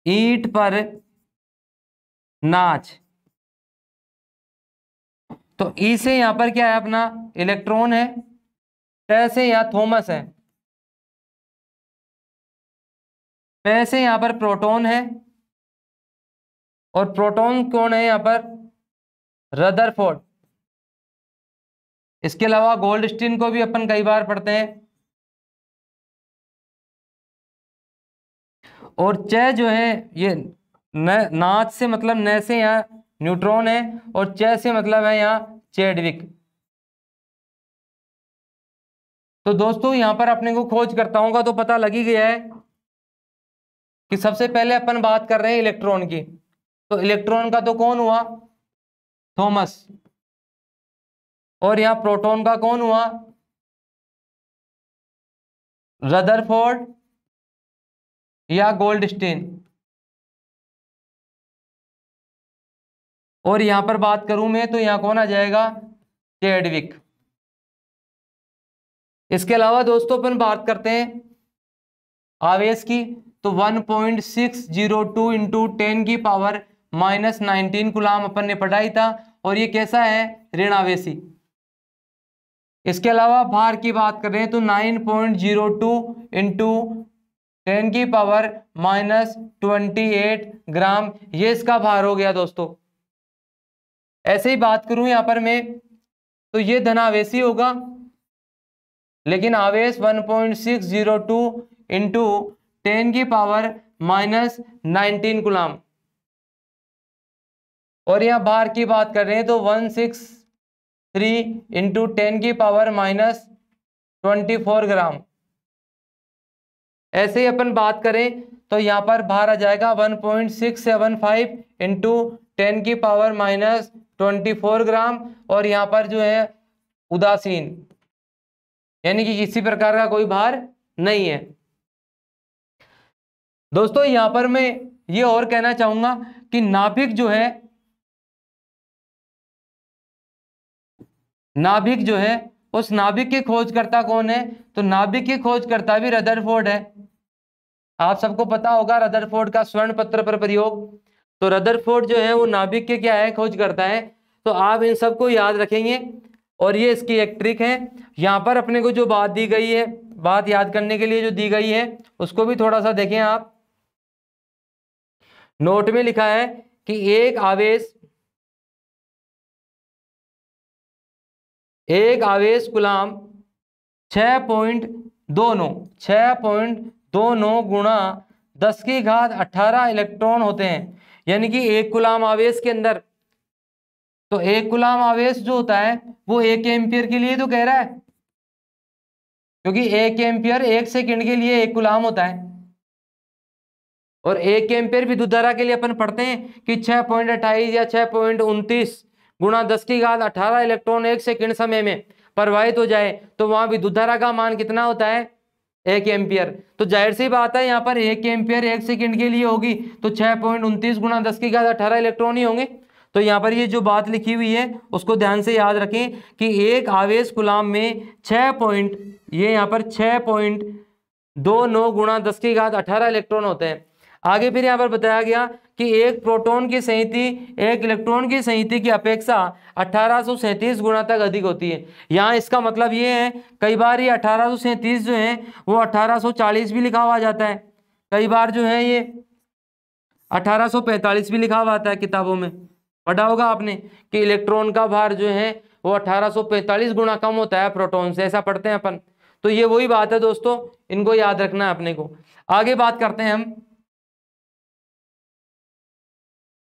ईट पर नाच तो ई से यहां पर क्या है अपना इलेक्ट्रॉन है पैसे से यहाँ थोमस है पैसे यहां पर प्रोटॉन है और प्रोटॉन कौन है यहां पर रदरफोर्ड इसके अलावा गोल्ड स्टीन को भी अपन कई बार पढ़ते हैं और चय जो है ये नाच से मतलब न से यहाँ न्यूट्रॉन है और चय से मतलब है यहाँ चेडविक तो दोस्तों यहां पर अपने को खोज करता हूँ तो पता लगी गया है कि सबसे पहले अपन बात कर रहे हैं इलेक्ट्रॉन की तो इलेक्ट्रॉन का तो कौन हुआ थॉमस और यहां प्रोटॉन का कौन हुआ रदरफोर्ड या स्टेन और यहां पर बात करूं मैं तो यहां कौन आ जाएगा चेडविक इसके अलावा दोस्तों अपन बात करते हैं आवेश की तो 1.602 point six zero two into ten की पावर माइनस नाइनटीन गुलाम अपन ने पढ़ाई था और ये कैसा है ऋण आवेशी इसके अलावा भार की बात करें तो 9.02 point zero two into ten की power minus twenty eight gram ये इसका भार हो गया दोस्तों ऐसे ही बात करूं यहाँ पर मैं तो ये धनावेशी होगा लेकिन आवेश 1.602 point six zero two into ten की पावर माइनस नाइनटीन गुलाम और यहाँ बाहर की बात कर रहे हैं तो one six three into ten की power minus twenty four gram ऐसे ही अपन बात करें तो यहाँ पर बाहर आ जाएगा one point six seven five into ten की power minus twenty four gram और यहाँ पर जो है उदासीन यानी कि किसी प्रकार का कोई भार नहीं है दोस्तों यहाँ पर मैं ये और कहना चाहूँगा कि नाभिक जो है नाभिक जो है उस नाभिक की खोजकर्ता कौन है तो नाभिक की खोजकर्ता भी रदरफोर्ड है आप सबको पता होगा रदरफोर्ड का स्वर्ण पत्र पर प्रयोग तो रदरफोर्ड जो है वो नाभिक के क्या है खोजकर्ता है तो आप इन सबको याद रखेंगे और ये इसकी एक ट्रिक है यहाँ पर अपने को जो बात दी गई है बात याद करने के लिए जो दी गई है उसको भी थोड़ा सा देखें आप नोट में लिखा है कि एक आवेश एक आवेश गुलाम छः पॉइंट दो नौ छः पॉइंट दो नौ गुणा दस की घात अट्ठारह इलेक्ट्रॉन होते हैं यानी कि एक गुलाम आवेश के अंदर तो एक गुलाम आवेश जो होता है वो एक एम्पियर के लिए तो कह रहा है क्योंकि एक एम्पियर एक सेकंड के लिए एक गुलाम होता है और एक एम्पियर विद्युत धारा के लिए अपन पढ़ते हैं कि छः पॉइंट अट्ठाईस या छः पॉइंट उन्तीस गुणा दस की घात अठारह इलेक्ट्रॉन एक सेकेंड समय में प्रवाहित हो जाए तो वहां विद्युधारा का मान कितना होता है एक एम्पियर तो जाहिर सी बात है यहाँ पर एक एम्पियर एक सेकेंड के लिए होगी तो छह पॉइंट उनतीस गुणा दस की घात अठारह इलेक्ट्रॉन ही होंगे तो यहाँ पर ये जो बात लिखी हुई है उसको ध्यान से याद रखें कि एक आवेश गुलाम में छः पॉइंट ये यहाँ पर छः पॉइंट दो नौ गुणा दस की घात अठारह इलेक्ट्रॉन होते हैं आगे फिर यहाँ पर बताया गया कि एक प्रोटॉन की संहिति एक इलेक्ट्रॉन की संहिति की अपेक्षा अठारह गुना तक अधिक होती है यहाँ इसका मतलब ये है कई बार ये अठारह जो है वो 1840 भी लिखा हुआ जाता है कई बार जो है ये 1845 भी लिखा हुआ आता है किताबों में पढ़ा होगा आपने कि इलेक्ट्रॉन का भार जो है वो 1845 गुना कम होता है प्रोटोन से ऐसा पढ़ते हैं अपन तो ये वही बात है दोस्तों इनको याद रखना है अपने को आगे बात करते हैं हम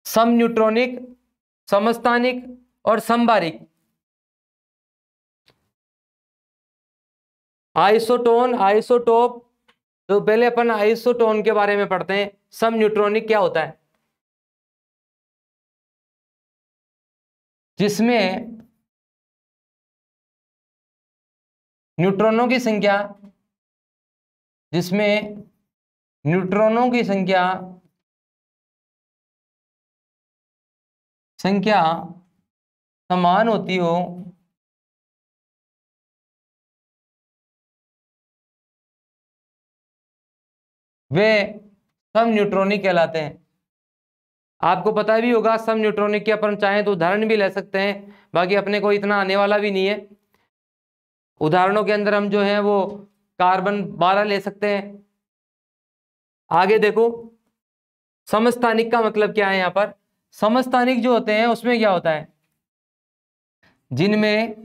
सम न्यूट्रॉनिक समस्थानिक और संबारिक आइसोटोन आइसोटोप तो पहले अपन आइसोटोन के बारे में पढ़ते हैं सम न्यूट्रॉनिक क्या होता है जिसमें न्यूट्रॉनों की संख्या जिसमें न्यूट्रॉनों की संख्या संख्या समान होती हो वे सम न्यूट्रॉनिक कहलाते हैं आपको पता भी होगा सम न्यूट्रॉनिक के अपन चाहें तो उदाहरण भी ले सकते हैं बाकी अपने को इतना आने वाला भी नहीं है उदाहरणों के अंदर हम जो है वो कार्बन बारह ले सकते हैं आगे देखो समस्थानिक का मतलब क्या है यहां पर समस्थानिक जो होते हैं उसमें क्या होता है जिनमें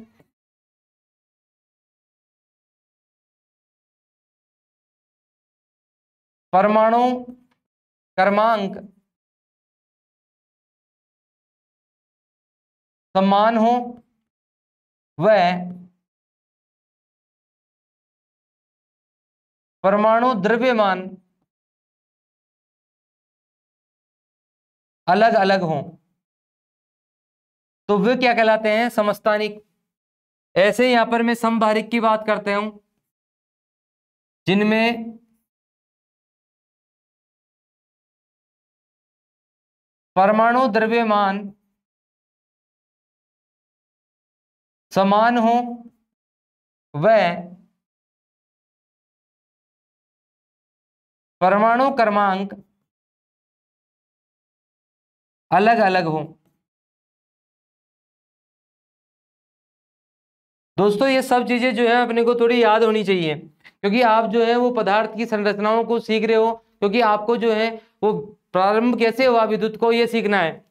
परमाणु क्रमांक समान हो वह परमाणु द्रव्यमान अलग अलग हों तो वे क्या कहलाते हैं समस्तानिक ऐसे यहां पर मैं समभारिक की बात करते हूं जिनमें परमाणु द्रव्यमान समान हो वह परमाणु क्रमांक अलग अलग हो दोस्तों ये सब चीज़ें जो है अपने को थोड़ी याद होनी चाहिए क्योंकि आप जो है वो पदार्थ की संरचनाओं को सीख रहे हो क्योंकि आपको जो है वो प्रारंभ कैसे हुआ विद्युत को ये सीखना है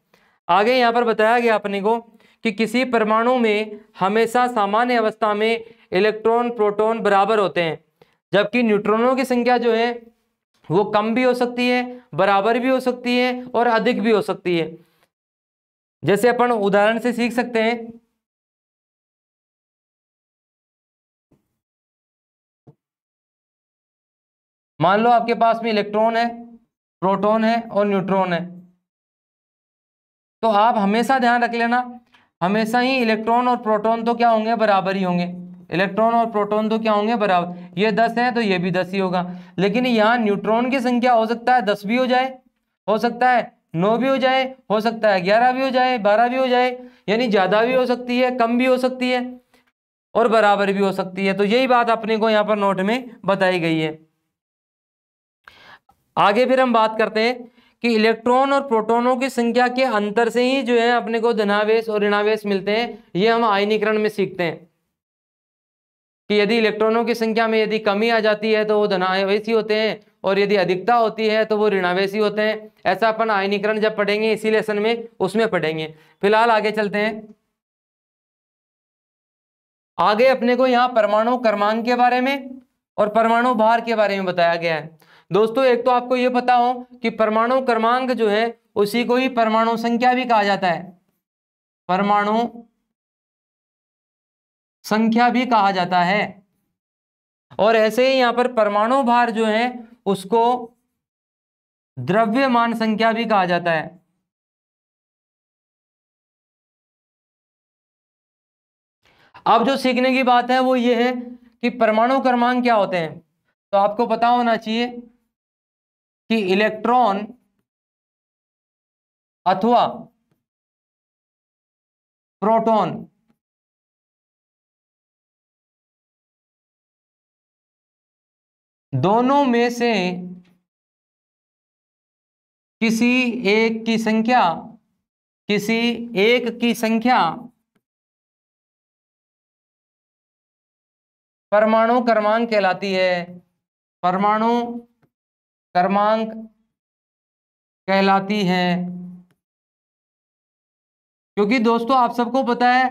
आगे यहाँ पर बताया गया अपने को कि किसी परमाणु में हमेशा सामान्य अवस्था में इलेक्ट्रॉन प्रोटॉन बराबर होते हैं जबकि न्यूट्रॉनों की संख्या जो है वो कम भी हो सकती है बराबर भी हो सकती है और अधिक भी हो सकती है जैसे अपन उदाहरण से सीख सकते हैं मान लो आपके पास में इलेक्ट्रॉन है प्रोटॉन है और न्यूट्रॉन है तो आप हमेशा ध्यान रख लेना हमेशा ही इलेक्ट्रॉन और प्रोटॉन तो क्या होंगे बराबर ही होंगे इलेक्ट्रॉन और प्रोटॉन तो क्या होंगे बराबर ये दस है तो ये भी दस ही होगा लेकिन यहाँ न्यूट्रॉन की संख्या हो सकता है दस भी हो जाए हो सकता है नौ भी हो जाए हो सकता है ग्यारह भी हो जाए बारह भी हो जाए यानी ज़्यादा भी हो सकती है कम भी हो सकती है और बराबर भी हो सकती है तो यही बात अपने को यहाँ पर नोट में बताई गई है आगे फिर हम बात करते हैं कि इलेक्ट्रॉन और प्रोटॉनों की संख्या के अंतर से ही जो है अपने को धनावेश और ऋणावेश मिलते हैं ये हम आयनीकरण में सीखते हैं कि यदि इलेक्ट्रॉनों की संख्या में यदि कमी आ जाती है तो वो धनावेशी होते हैं और यदि अधिकता होती है तो वो ऋणावेशी होते हैं ऐसा अपन आयनीकरण जब पढ़ेंगे इसी लेसन में उसमें पढ़ेंगे फिलहाल आगे चलते हैं आगे अपने को यहाँ परमाणु क्रमांक के बारे में और परमाणु भार के बारे में बताया गया है दोस्तों एक तो आपको ये पता हो कि परमाणु क्रमांक जो है उसी को ही परमाणु संख्या भी कहा जाता है परमाणु संख्या भी कहा जाता है और ऐसे ही यहां पर परमाणु भार जो है उसको द्रव्यमान संख्या भी कहा जाता है अब जो सीखने की बात है वो ये है कि परमाणु क्रमांक क्या होते हैं तो आपको पता होना चाहिए कि इलेक्ट्रॉन अथवा प्रोटॉन दोनों में से किसी एक की संख्या किसी एक की संख्या परमाणु क्रमांक कहलाती है परमाणु क्रमांक कहलाती है क्योंकि दोस्तों आप सबको पता है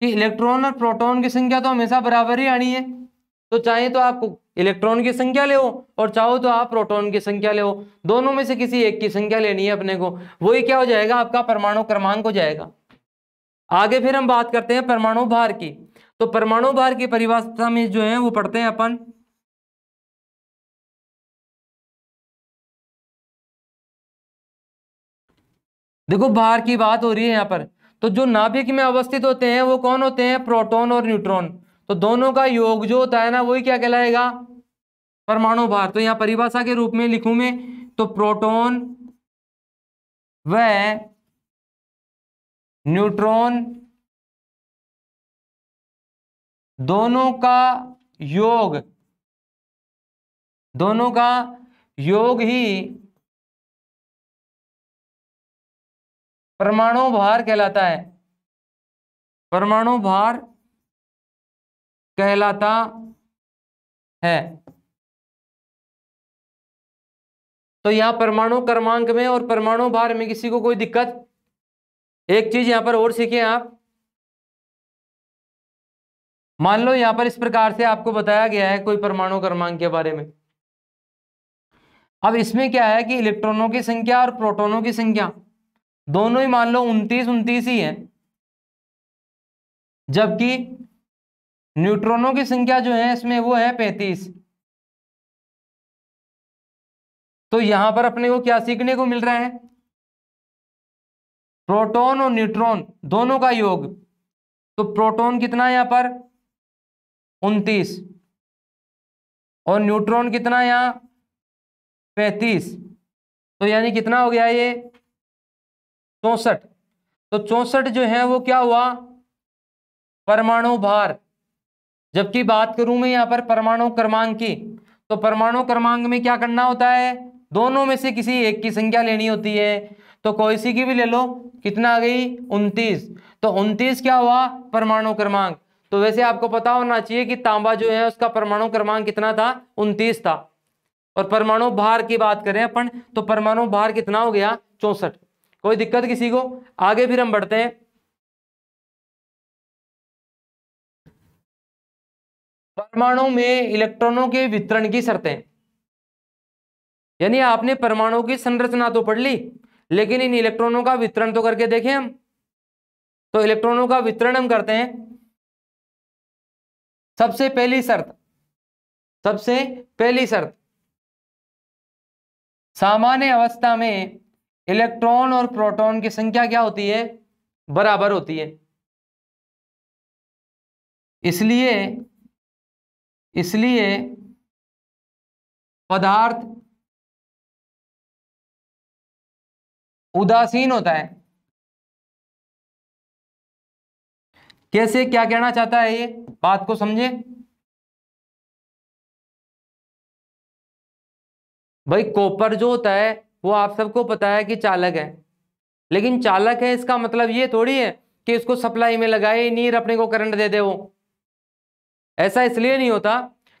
कि इलेक्ट्रॉन और प्रोटॉन की संख्या तो हमेशा बराबर ही आनी है तो चाहे तो आप इलेक्ट्रॉन की संख्या ले हो और चाहो तो आप प्रोटॉन की संख्या ले हो दोनों में से किसी एक की संख्या लेनी है अपने को वही क्या हो जाएगा आपका परमाणु क्रमांक हो जाएगा आगे फिर हम बात करते हैं परमाणु भार की तो परमाणु भार की परिभाषा में जो है वो पढ़ते हैं अपन देखो भार की बात हो रही है यहां पर तो जो नाभिक में अवस्थित होते हैं वो कौन होते हैं प्रोटॉन और न्यूट्रॉन तो दोनों का योग जो होता है ना वही क्या कहलाएगा परमाणु भार तो यहां परिभाषा के रूप में लिखू में तो प्रोटोन व न्यूट्रॉन दोनों का योग दोनों का योग ही परमाणु भार कहलाता है परमाणु भार कहलाता है तो यहां परमाणु क्रमांक में और परमाणु भार में किसी को कोई दिक्कत एक चीज यहां पर और सीखे आप मान लो यहां पर इस प्रकार से आपको बताया गया है कोई परमाणु क्रमांक के बारे में अब इसमें क्या है कि इलेक्ट्रॉनों की संख्या और प्रोटोनों की संख्या दोनों ही मान लो उन्तीस उन्तीस ही है जबकि न्यूट्रॉनों की संख्या जो है इसमें वो है पैंतीस तो यहां पर अपने को क्या सीखने को मिल रहा है प्रोटॉन और न्यूट्रॉन दोनों का योग तो प्रोटॉन कितना है यहां पर उनतीस और न्यूट्रॉन कितना यहां पैंतीस तो यानी कितना हो गया ये चौसठ तो चौसठ जो है वो क्या हुआ परमाणु भार जबकि बात करूं मैं यहाँ पर परमाणु क्रमांक की तो परमाणु क्रमांक में क्या करना होता है दोनों में से किसी एक की संख्या लेनी होती है तो कोई सी की भी ले लो कितना आ गई उनतीस तो उनतीस क्या हुआ परमाणु क्रमांक तो वैसे आपको पता होना चाहिए कि तांबा जो है उसका परमाणु क्रमांक कितना था उनतीस था और परमाणु भार की बात करें अपन तो परमाणु भार कितना हो गया चौसठ कोई दिक्कत किसी को आगे फिर हम बढ़ते हैं परमाणु में इलेक्ट्रॉनों के वितरण की शर्तें यानी आपने परमाणु की संरचना तो पढ़ ली लेकिन इन इलेक्ट्रॉनों का वितरण तो करके देखें हम तो इलेक्ट्रॉनों का वितरण हम करते हैं सबसे पहली शर्त सबसे पहली शर्त सामान्य अवस्था में इलेक्ट्रॉन और प्रोटॉन की संख्या क्या होती है बराबर होती है इसलिए इसलिए पदार्थ उदासीन होता है कैसे क्या कहना चाहता है ये बात को समझे भाई कॉपर जो होता है वो आप सबको पता है कि चालक है लेकिन चालक है इसका मतलब ये थोड़ी है कि इसको सप्लाई में लगाए नीर अपने को करंट दे दे वो ऐसा इसलिए नहीं होता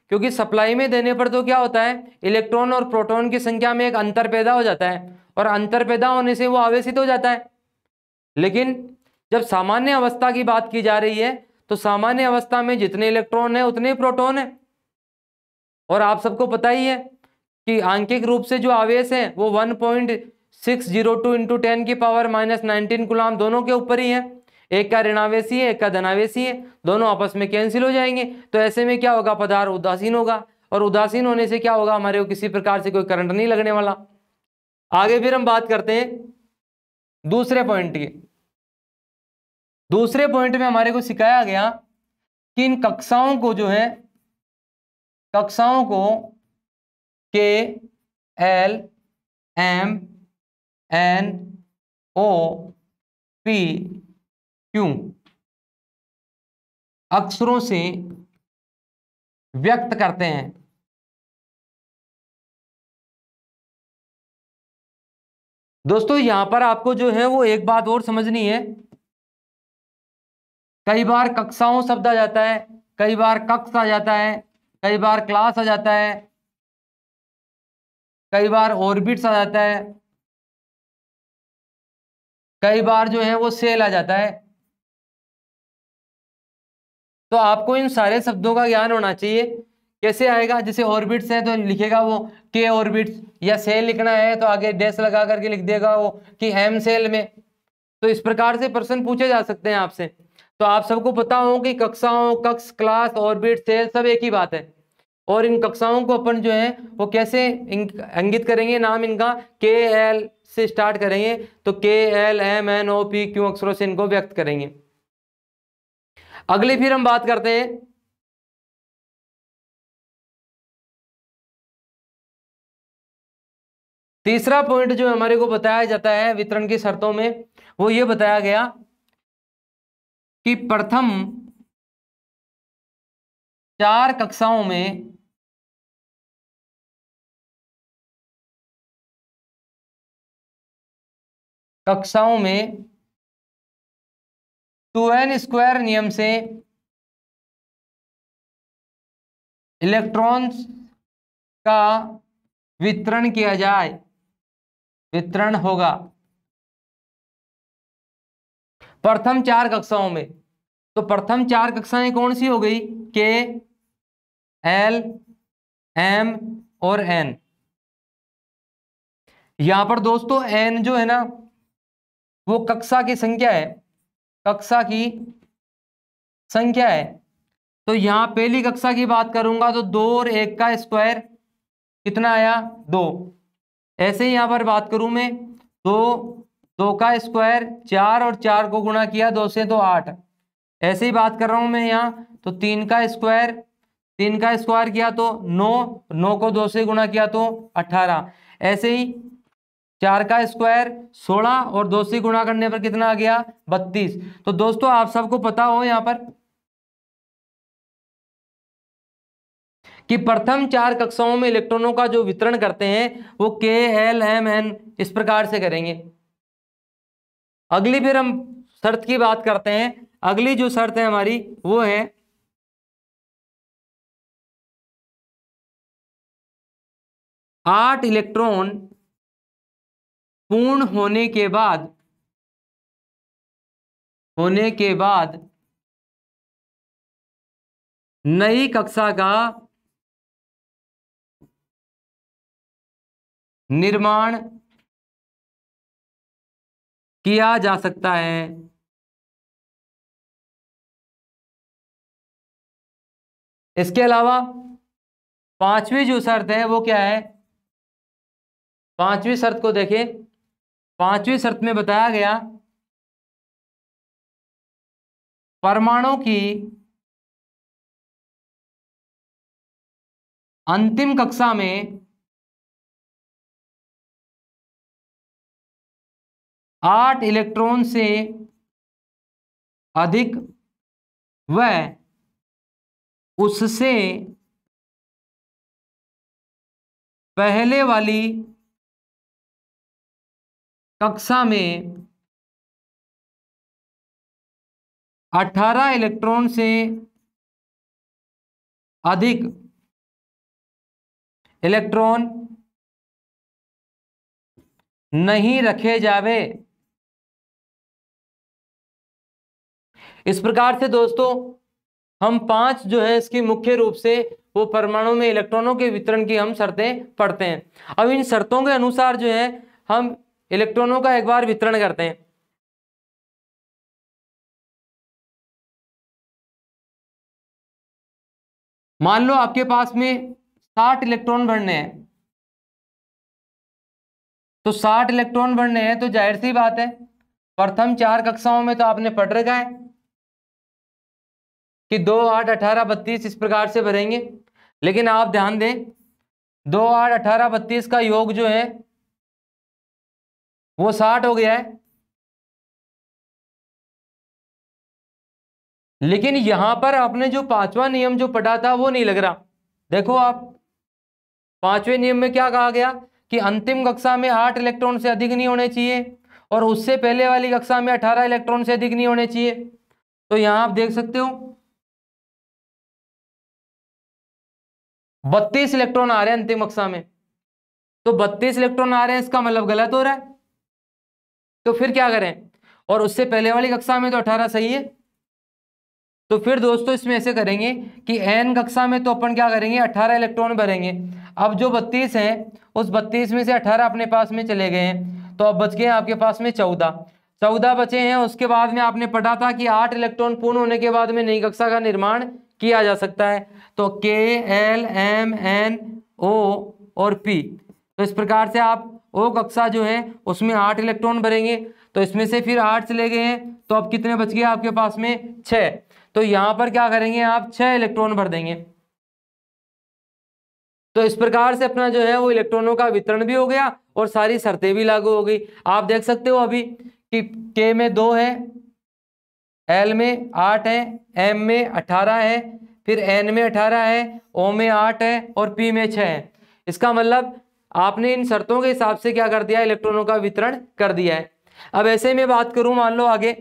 क्योंकि सप्लाई में देने पर तो क्या होता है इलेक्ट्रॉन और प्रोटॉन की संख्या में एक अंतर पैदा हो जाता है और अंतर पैदा होने से वो आवेशित हो जाता है लेकिन जब सामान्य अवस्था की बात की जा रही है तो सामान्य अवस्था में जितने इलेक्ट्रॉन है उतने प्रोटोन है और आप सबको पता ही है कि आंकिक रूप से जो आवेश है वो one point six zero two into ten की पावर माइनस नाइनटीन गुलाम दोनों के ऊपर ही है एक का ऋणावेशी है एक का धनावेशी है दोनों आपस में कैंसिल हो जाएंगे तो ऐसे में क्या होगा पदार्थ उदासीन होगा और उदासीन होने से क्या होगा हमारे को किसी प्रकार से कोई करंट नहीं लगने वाला आगे फिर हम बात करते हैं दूसरे पॉइंट की दूसरे पॉइंट में हमारे को सिखाया गया कि इन कक्षाओं को जो है कक्षाओं को K L M N O P Q अक्षरों से व्यक्त करते हैं दोस्तों यहां पर आपको जो है वो एक बात और समझनी है कई बार कक्षाओं शब्द आ जाता है कई बार कक्ष आ जाता है कई बार क्लास आ जाता है कई बार ऑर्बिट्स आ जाता है कई बार जो है वो सेल आ जाता है तो आपको इन सारे शब्दों का ज्ञान होना चाहिए कैसे आएगा जैसे ऑर्बिट्स हैं तो लिखेगा वो के ऑर्बिट्स या सेल लिखना है तो आगे डैश लगा करके लिख देगा वो कि हेम सेल में तो इस प्रकार से प्रश्न पूछे जा सकते हैं आपसे तो आप सबको पता हो कि कक्षाओं कक्ष क्लास ऑर्बिट सेल सब एक ही बात है और इन कक्षाओं को अपन जो है वो कैसे अंगित करेंगे नाम इनका के एल से स्टार्ट करेंगे तो K L M N O P Q अक्षरों से इनको व्यक्त करेंगे अगली फिर हम बात करते हैं तीसरा पॉइंट जो हमारे को बताया जाता है वितरण की शर्तों में वो ये बताया गया कि प्रथम चार कक्षाओं में कक्षाओं में टू एन स्क्वायर नियम से इलेक्ट्रॉन्स का वितरण किया जाए वितरण होगा प्रथम चार कक्षाओं में तो प्रथम चार कक्षाएं कौन सी हो गई के एल एम और एन यहां पर दोस्तों एन जो है ना वो कक्षा की संख्या है कक्षा की संख्या है तो यहां पहली कक्षा की बात करूंगा तो दो और एक का स्क्वायर कितना आया दो ऐसे ही यहां पर बात करूं मैं तो दो का स्क्वायर चार और चार को गुणा किया दो से तो आठ ऐसे ही बात कर रहा हूं मैं यहाँ तो तीन का स्क्वायर तीन का स्क्वायर किया तो नौ नौ को दो से गुणा किया तो अठारह ऐसे ही चार का स्क्वायर सोलह और दो से गुणा करने पर कितना आ गया बत्तीस तो दोस्तों आप सबको पता हो यहां पर कि प्रथम चार कक्षाओं में इलेक्ट्रॉनों का जो वितरण करते हैं वो के एल एम एन इस प्रकार से करेंगे अगली फिर हम शर्त की बात करते हैं अगली जो शर्त है हमारी वो है आठ इलेक्ट्रॉन पूर्ण होने के बाद होने के बाद नई कक्षा का निर्माण किया जा सकता है इसके अलावा पांचवी जो शर्त है वो क्या है पांचवी शर्त को देखें पांचवी शर्त में बताया गया परमाणु की अंतिम कक्षा में आठ इलेक्ट्रॉन से अधिक व उससे पहले वाली कक्षा में 18 इलेक्ट्रॉन से अधिक इलेक्ट्रॉन नहीं रखे जावे इस प्रकार से दोस्तों हम पांच जो है इसकी मुख्य रूप से वो परमाणु में इलेक्ट्रॉनों के वितरण की हम शर्तें पढ़ते हैं अब इन शर्तों के अनुसार जो है हम इलेक्ट्रॉनों का एक बार वितरण करते हैं मान लो आपके पास में 60 इलेक्ट्रॉन भरने हैं तो 60 इलेक्ट्रॉन भरने हैं तो जाहिर सी बात है प्रथम चार कक्षाओं में तो आपने पढ़ रखा है कि दो आठ अठारह बत्तीस इस प्रकार से भरेंगे लेकिन आप ध्यान दें दो आठ अठारह बत्तीस का योग जो है वो साठ हो गया है लेकिन यहां पर आपने जो पांचवा नियम जो पढ़ा था वो नहीं लग रहा देखो आप पांचवें नियम में क्या कहा गया कि अंतिम कक्षा में आठ इलेक्ट्रॉन से अधिक नहीं होने चाहिए और उससे पहले वाली कक्षा में अठारह इलेक्ट्रॉन से अधिक नहीं होने चाहिए तो यहां आप देख सकते हो बत्तीस इलेक्ट्रॉन आ रहे हैं अंतिम कक्षा में तो बत्तीस इलेक्ट्रॉन आ रहे हैं इसका मतलब गलत हो रहा है तो फिर क्या करें और उससे पहले वाली कक्षा में तो अठारह सही है तो फिर दोस्तों इसमें ऐसे करेंगे कि एन कक्षा में तो अपन क्या करेंगे अठारह इलेक्ट्रॉन भरेंगे अब जो बत्तीस हैं उस बत्तीस में से अठारह अपने पास में चले गए हैं तो अब बच गए आपके पास में चौदह चौदह बचे हैं उसके बाद में आपने पढ़ा था कि आठ इलेक्ट्रॉन पूर्ण होने के बाद में नई कक्षा का निर्माण किया जा सकता है तो के एल एम एन ओ और पी तो इस प्रकार से आप ओ कक्षा जो है उसमें आठ इलेक्ट्रॉन भरेंगे तो इसमें से फिर आठ चले गए हैं तो अब कितने बच गए आपके पास में छः तो यहाँ पर क्या करेंगे आप छः इलेक्ट्रॉन भर देंगे तो इस प्रकार से अपना जो है वो इलेक्ट्रॉनों का वितरण भी हो गया और सारी शर्तें भी लागू हो गई आप देख सकते हो अभी कि के में दो है एल में आठ है एम में अठारह है फिर एन में अठारह है ओ में आठ है और पी में छः है इसका मतलब आपने इन शर्तों के हिसाब से क्या कर दिया इलेक्ट्रॉनों का वितरण कर दिया है अब ऐसे में बात करूं मान लो आगे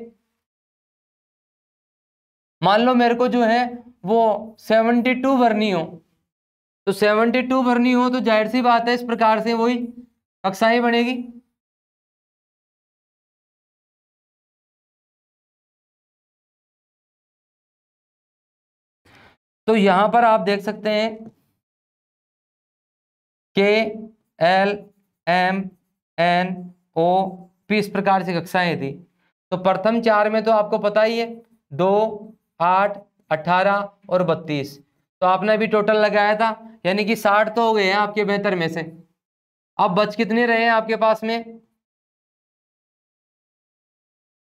मान लो मेरे को जो है वो 72 भरनी हो तो 72 भरनी हो तो जाहिर सी बात है इस प्रकार से वही कक्षाएं बनेगी तो यहां पर आप देख सकते हैं कि L M N O P इस प्रकार से कक्षाएं थी तो प्रथम चार में तो आपको पता ही है दो आठ अट्ठारह और बत्तीस तो आपने अभी टोटल लगाया था यानी कि साठ तो हो गए हैं आपके बेहतर में से अब बच कितने रहे हैं आपके पास में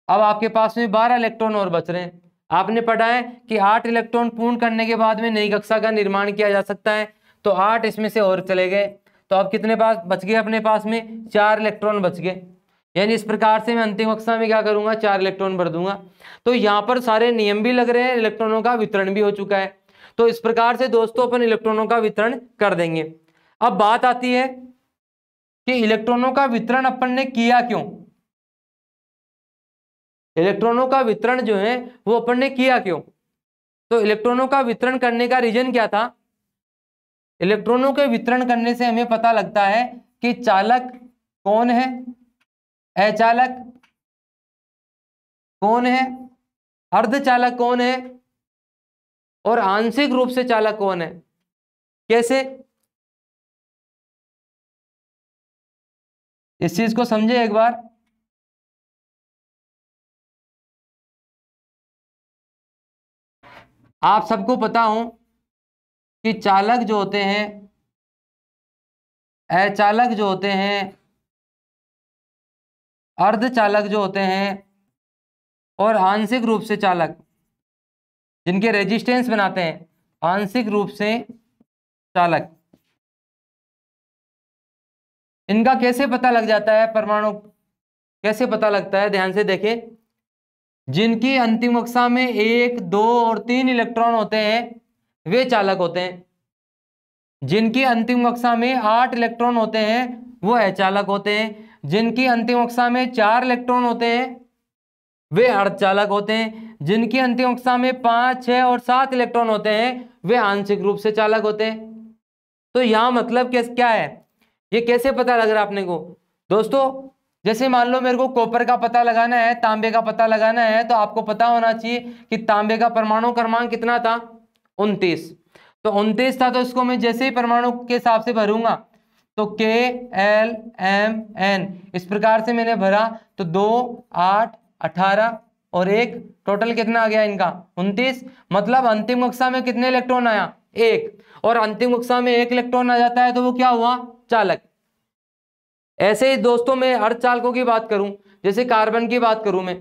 अब आपके पास में बारह इलेक्ट्रॉन और बच रहे हैं आपने पढ़ा है कि आठ इलेक्ट्रॉन पूर्ण करने के बाद में नई कक्षा का निर्माण किया जा सकता है तो आठ इसमें से और चले गए तो अब कितने पास बच गए अपने पास में चार इलेक्ट्रॉन बच गए यानी इस प्रकार से मैं अंतिम कक्षा में क्या करूंगा चार इलेक्ट्रॉन भर दूंगा तो यहाँ पर सारे नियम भी लग रहे हैं इलेक्ट्रॉनों का वितरण भी हो चुका है तो इस प्रकार से दोस्तों अपन इलेक्ट्रॉनों का वितरण कर देंगे अब बात आती है कि इलेक्ट्रॉनों का वितरण अपन ने किया क्यों इलेक्ट्रॉनों का वितरण जो है वो अपन ने किया क्यों तो इलेक्ट्रॉनों का वितरण करने का रीजन क्या था इलेक्ट्रॉनों के वितरण करने से हमें पता लगता है कि चालक कौन है अचालक कौन है अर्धचालक कौन है और आंशिक रूप से चालक कौन है कैसे इस चीज को समझे एक बार आप सबको पता हूं कि चालक जो होते हैं अचालक जो होते हैं अर्धचालक जो होते हैं और आंशिक रूप से चालक जिनके रेजिस्टेंस बनाते हैं आंशिक रूप से चालक इनका कैसे पता लग जाता है परमाणु कैसे पता लगता है ध्यान से देखें जिनकी अंतिम कक्षा में एक दो और तीन इलेक्ट्रॉन होते हैं वे चालक होते हैं जिनकी अंतिम कक्षा में आठ इलेक्ट्रॉन होते हैं वो अचालक होते हैं जिनकी अंतिम कक्षा में चार इलेक्ट्रॉन होते हैं वे अर्धचालक होते हैं जिनकी अंतिम कक्षा में पांच छ और सात इलेक्ट्रॉन होते हैं वे आंशिक रूप से चालक होते हैं तो यहां मतलब क्या है ये कैसे पता लग रहा है आपने को दोस्तों जैसे मान लो मेरे को कॉपर का पता लगाना है तांबे का पता लगाना है तो आपको पता होना चाहिए कि तांबे का परमाणु क्रमांक कितना था उनतीस तो उनतीस था तो इसको मैं जैसे ही परमाणु के हिसाब से भरूंगा तो के एल एम एन इस प्रकार से मैंने भरा तो दो आठ अठारह और एक टोटल कितना आ गया इनका उनतीस मतलब अंतिम कक्षा में कितने इलेक्ट्रॉन आया एक और अंतिम कक्षा में एक इलेक्ट्रॉन आ जाता है तो वो क्या हुआ चालक ऐसे ही दोस्तों मैं चालकों की बात करूं जैसे कार्बन की बात करूं मैं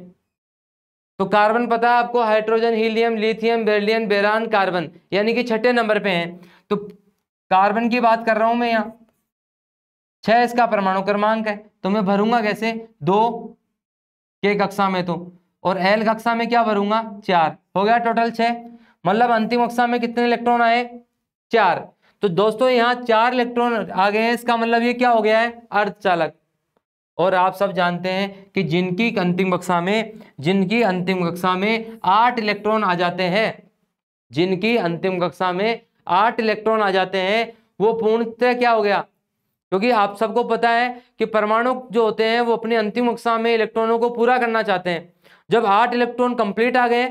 तो कार्बन पता है आपको hydrogen helium lithium beryllium boron carbon यानी कि छठे नंबर पे हैं तो कार्बन की बात कर रहा हूं मैं यहाँ छह इसका परमाणु क्रमांक है तो मैं भरूंगा कैसे दो के कक्षा में तो और एल कक्षा में क्या भरूंगा चार हो गया टोटल छह मतलब अंतिम कक्षा में कितने इलेक्ट्रॉन आए चार तो दोस्तों यहाँ चार इलेक्ट्रॉन आ गए हैं इसका मतलब ये क्या हो गया है अर्धचालक और आप सब जानते हैं कि जिनकी अंतिम कक्षा में जिनकी अंतिम कक्षा में आठ इलेक्ट्रॉन आ जाते हैं जिनकी अंतिम कक्षा में आठ इलेक्ट्रॉन आ जाते हैं वो पूर्णतः क्या हो गया क्योंकि आप सबको पता है कि परमाणु जो होते हैं वो अपनी अंतिम कक्षा में इलेक्ट्रॉनों को पूरा करना चाहते हैं जब आठ इलेक्ट्रॉन कंप्लीट आ गए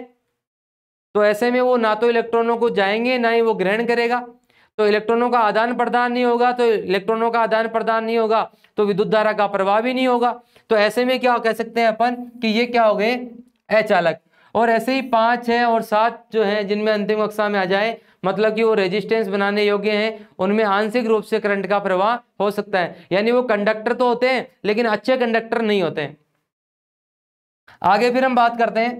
तो ऐसे में वो ना तो इलेक्ट्रॉनों को जाएंगे ना ही वो ग्रहण करेगा तो इलेक्ट्रॉनों का आदान प्रदान नहीं होगा तो इलेक्ट्रॉनों का आदान प्रदान नहीं होगा तो विद्युत धारा का प्रवाह भी नहीं होगा तो ऐसे में क्या कह सकते हैं अपन कि ये क्या हो गए अचालक और ऐसे ही पांच है और सात जो है जिनमें अंतिम कक्षा में आ जाए मतलब कि वो रेजिस्टेंस बनाने योग्य हैं उनमें आंशिक रूप से करंट का प्रवाह हो सकता है यानी वो कंडक्टर तो होते हैं लेकिन अच्छे कंडक्टर नहीं होते आगे फिर हम बात करते हैं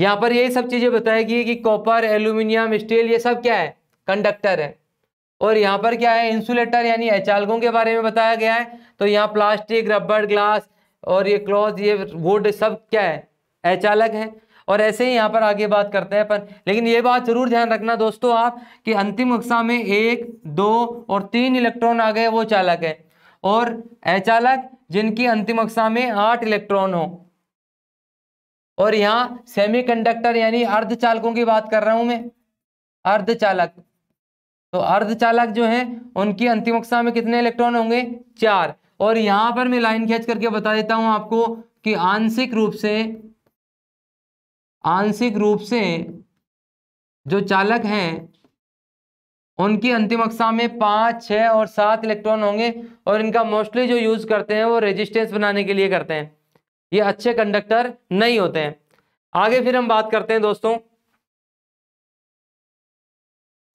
यहां पर यही सब चीज़ें बताई गई कि कॉपर एल्यूमिनियम स्टील ये सब क्या है कंडक्टर है और यहाँ पर क्या है इंसुलेटर यानी एचालकों के बारे में बताया गया है तो यहाँ प्लास्टिक रबड़ ग्लास और ये क्लॉथ ये वुड सब क्या है एचालक है और ऐसे ही यहाँ पर आगे बात करते हैं पर लेकिन ये बात जरूर ध्यान रखना दोस्तों आप कि अंतिम कक्षा में एक दो और तीन इलेक्ट्रॉन आ गए वो चालक है और अचालक जिनकी अंतिम कक्षा में आठ इलेक्ट्रॉन हो और यहाँ सेमीकंडक्टर यानी अर्धचालकों की बात कर रहा हूँ मैं अर्धचालक तो अर्धचालक जो है उनकी अंतिम कक्षा में कितने इलेक्ट्रॉन होंगे चार और यहां पर मैं लाइन खेच करके बता देता हूं आपको कि आंशिक रूप से आंशिक रूप से जो चालक हैं उनकी अंतिम कक्षा में पांच छह और सात इलेक्ट्रॉन होंगे और इनका मोस्टली जो यूज़ करते हैं वो रेजिस्टेंस बनाने के लिए करते हैं ये अच्छे कंडक्टर नहीं होते हैं आगे फिर हम बात करते हैं दोस्तों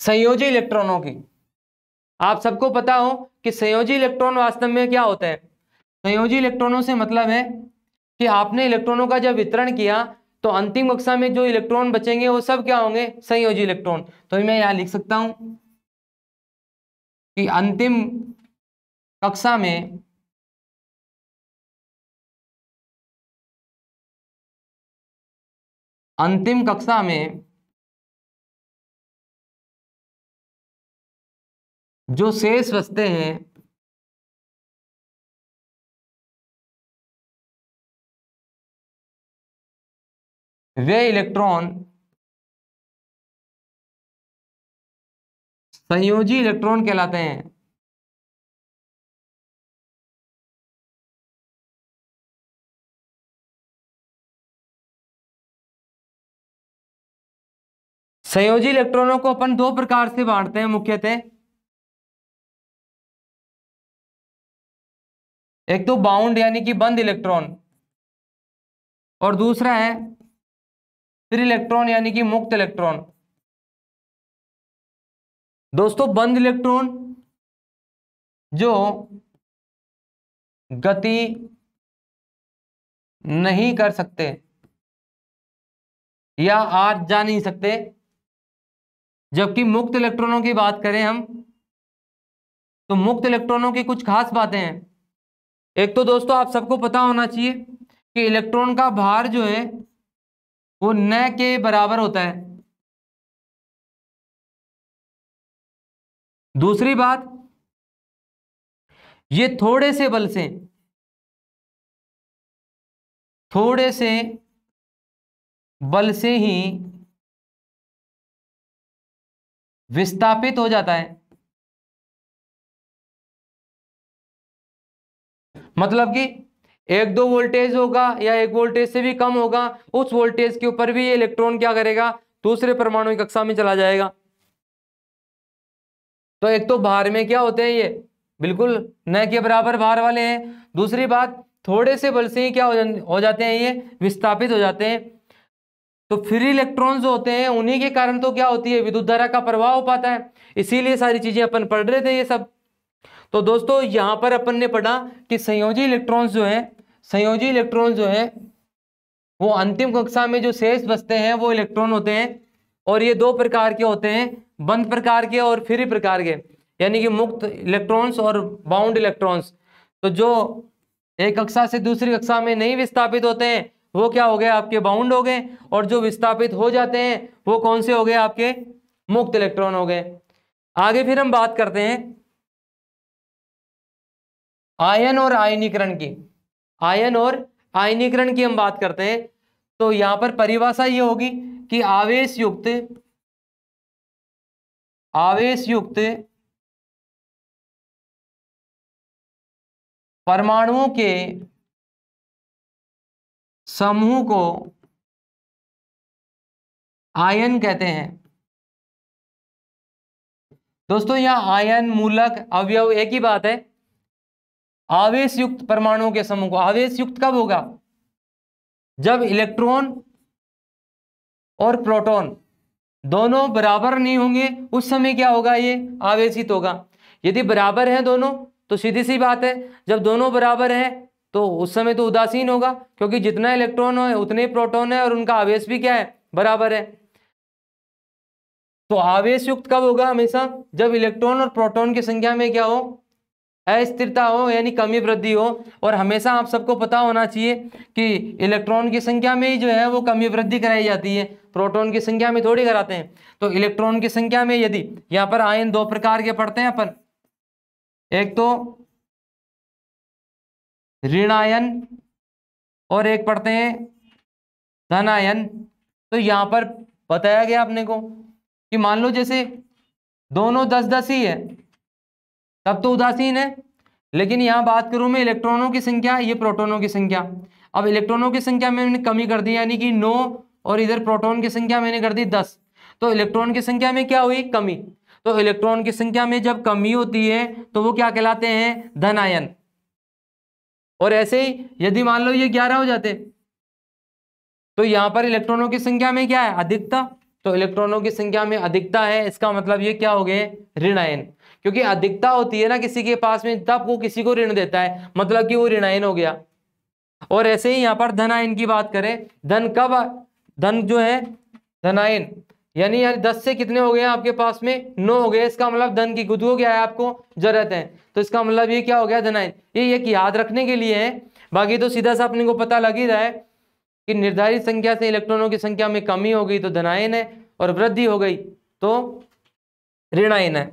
संयोजी इलेक्ट्रॉनों की आप सबको पता हो कि संयोजी इलेक्ट्रॉन वास्तव में क्या होता है संयोजी इलेक्ट्रॉनों से मतलब है कि आपने इलेक्ट्रॉनों का जब वितरण किया तो अंतिम कक्षा में जो इलेक्ट्रॉन बचेंगे वो सब क्या होंगे संयोजी इलेक्ट्रॉन तो मैं यहां लिख सकता हूं कि अंतिम कक्षा में अंतिम कक्षा में जो शेष बचते हैं वे इलेक्ट्रॉन संयोजी इलेक्ट्रॉन कहलाते हैं संयोजी इलेक्ट्रॉनों को अपन दो प्रकार से बांटते हैं मुख्यतः एक तो बाउंड यानी कि बंद इलेक्ट्रॉन और दूसरा है फ्री इलेक्ट्रॉन यानी कि मुक्त इलेक्ट्रॉन दोस्तों बंद इलेक्ट्रॉन जो गति नहीं कर सकते या आज जा नहीं सकते जबकि मुक्त इलेक्ट्रॉनों की बात करें हम तो मुक्त इलेक्ट्रॉनों की कुछ खास बातें हैं एक तो दोस्तों आप सबको पता होना चाहिए कि इलेक्ट्रॉन का भार जो है वो न के बराबर होता है दूसरी बात ये थोड़े से बल से थोड़े से बल से ही विस्थापित हो जाता है मतलब कि एक दो वोल्टेज होगा या एक वोल्टेज से भी कम होगा उस वोल्टेज के ऊपर भी ये इलेक्ट्रॉन क्या करेगा दूसरे परमाणु की कक्षा में चला जाएगा तो एक तो भार में क्या होते हैं ये बिल्कुल न के बराबर भार वाले हैं दूसरी बात थोड़े से बल से ही क्या हो जाते हैं ये विस्थापित हो जाते हैं तो फ्री इलेक्ट्रॉन जो होते हैं उन्हीं के कारण तो क्या होती है विद्युत धारा का प्रभाव हो पाता है इसीलिए सारी चीजें अपन पढ़ रहे थे ये सब तो दोस्तों यहाँ पर अपन ने पढ़ा कि संयोजी इलेक्ट्रॉन्स जो हैं संयोजी इलेक्ट्रॉन जो हैं वो अंतिम कक्षा में जो शेष बचते हैं वो इलेक्ट्रॉन होते हैं और ये दो प्रकार के होते हैं बंद प्रकार के और फ्री प्रकार के यानी कि मुक्त इलेक्ट्रॉन्स और बाउंड इलेक्ट्रॉन्स तो जो एक कक्षा से दूसरी कक्षा में नहीं विस्थापित होते हैं वो क्या हो गए आपके बाउंड हो गए और जो विस्थापित हो जाते हैं वो कौन से हो गए आपके मुक्त इलेक्ट्रॉन हो गए आगे फिर हम बात करते हैं आयन और आयनीकरण की आयन और आयनीकरण की हम बात करते हैं तो यहां पर परिभाषा ये होगी कि आवेश युक्त आवेश युक्त परमाणुओं के समूह को आयन कहते हैं दोस्तों यहां आयन मूलक अवयव एक ही बात है आवेश युक्त परमाणुओं के समूह को आवेश युक्त कब होगा जब इलेक्ट्रॉन और प्रोटॉन दोनों बराबर नहीं होंगे उस समय क्या होगा ये आवेशित होगा यदि बराबर हैं दोनों तो सीधी सी बात है जब दोनों बराबर हैं तो उस समय तो उदासीन होगा क्योंकि जितना इलेक्ट्रॉन है उतने प्रोटॉन है और उनका आवेश भी क्या है बराबर है तो आवेश युक्त कब होगा हमेशा जब इलेक्ट्रॉन और प्रोटॉन की संख्या में क्या हो अस्थिरता हो यानी कमी वृद्धि हो और हमेशा आप सबको पता होना चाहिए कि इलेक्ट्रॉन की संख्या में ही जो है वो कमी वृद्धि कराई जाती है प्रोटॉन की संख्या में थोड़ी कराते हैं तो इलेक्ट्रॉन की संख्या में यदि यहाँ पर आयन दो प्रकार के पढ़ते हैं अपन एक तो ऋण आयन और एक पढ़ते हैं धन आयन तो यहाँ पर बताया गया आपने को कि मान लो जैसे दोनों दस दस ही है तब तो उदासीन है लेकिन यहाँ बात करूँ मैं इलेक्ट्रॉनों की संख्या ये प्रोटोनों की संख्या अब इलेक्ट्रॉनों की संख्या मैंने कमी कर दी यानी कि नौ और इधर प्रोटोन की संख्या मैंने कर दी दस तो इलेक्ट्रॉन की संख्या में क्या हुई कमी तो इलेक्ट्रॉन की संख्या में जब कमी होती है तो वो क्या कहलाते हैं धन आयन और ऐसे ही यदि मान लो ये ग्यारह हो जाते तो यहां पर इलेक्ट्रॉनों की संख्या में क्या है अधिकता तो इलेक्ट्रॉनों की संख्या में अधिकता है इसका मतलब ये क्या हो गए ऋण आयन क्योंकि हम्म। अधिकता होती है ना किसी के पास में तब वो किसी को ऋण देता है मतलब कि वो ऋणायन हो गया और ऐसे ही यहाँ पर धनायन की बात करें धन कब धन जो है धनायन यानी यानी दस से कितने हो गए आपके पास में नौ हो गए इसका मतलब धन की खुद को क्या है आपको जरूरत है तो इसका मतलब ये क्या हो गया धनायन ये एक याद रखने के लिए है बाकी तो सीधा सा अपने को पता लग ही रहा है कि निर्धारित संख्या से इलेक्ट्रॉनों की संख्या में कमी हो गई तो धनायन है और वृद्धि हो गई तो ऋणायन है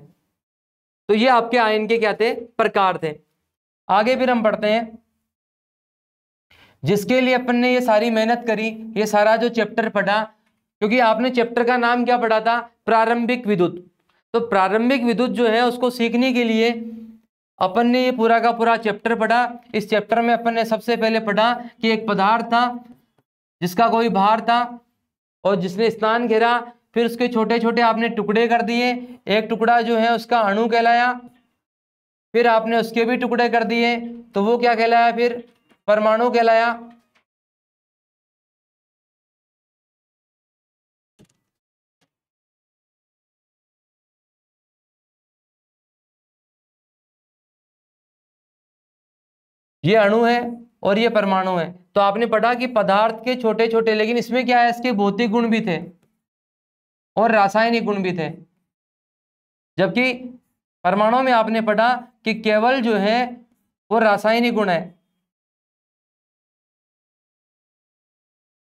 तो ये आपके आयन के क्या थे प्रकार थे आगे फिर हम पढ़ते हैं जिसके लिए अपन ने ये सारी मेहनत करी ये सारा जो चैप्टर पढ़ा क्योंकि आपने चैप्टर का नाम क्या पढ़ा था प्रारंभिक विद्युत तो प्रारंभिक विद्युत जो है उसको सीखने के लिए अपन ने ये पूरा का पूरा चैप्टर पढ़ा इस चैप्टर में अपन ने सबसे पहले पढ़ा कि एक पदार्थ था जिसका कोई भार था और जिसने स्नान घेरा फिर उसके छोटे छोटे आपने टुकड़े कर दिए एक टुकड़ा जो है उसका अणु कहलाया फिर आपने उसके भी टुकड़े कर दिए तो वो क्या कहलाया फिर परमाणु कहलाया ये अणु है और ये परमाणु है तो आपने पढ़ा कि पदार्थ के छोटे छोटे लेकिन इसमें क्या है इसके भौतिक गुण भी थे और रासायनिक गुण भी थे जबकि परमाणु में आपने पढ़ा कि केवल जो है वो रासायनिक गुण है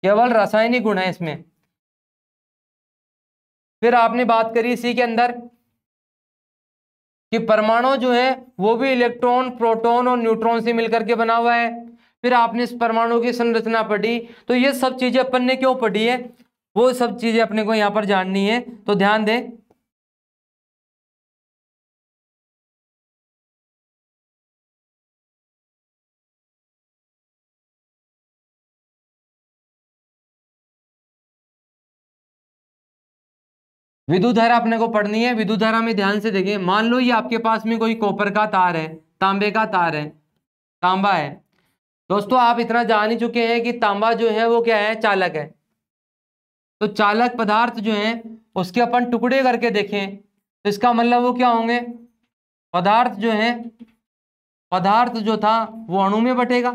केवल रासायनिक गुण है इसमें फिर आपने बात करी इसी के अंदर कि परमाणु जो है वो भी इलेक्ट्रॉन प्रोटॉन और न्यूट्रॉन से मिलकर के बना हुआ है फिर आपने इस परमाणु की संरचना पढ़ी तो ये सब चीजें अपन ने क्यों पढ़ी है वो सब चीज़ें अपने को यहां पर जाननी है तो ध्यान दें विद्युत धारा अपने को पढ़नी है विद्युत धारा में ध्यान से देखें मान लो ये आपके पास में कोई कॉपर का तार है तांबे का तार है तांबा है दोस्तों आप इतना जान ही चुके हैं कि तांबा जो है वो क्या है चालक है तो चालक पदार्थ जो है उसके अपन टुकड़े करके देखें तो इसका मतलब वो क्या होंगे पदार्थ जो है पदार्थ जो था वो अणु में बटेगा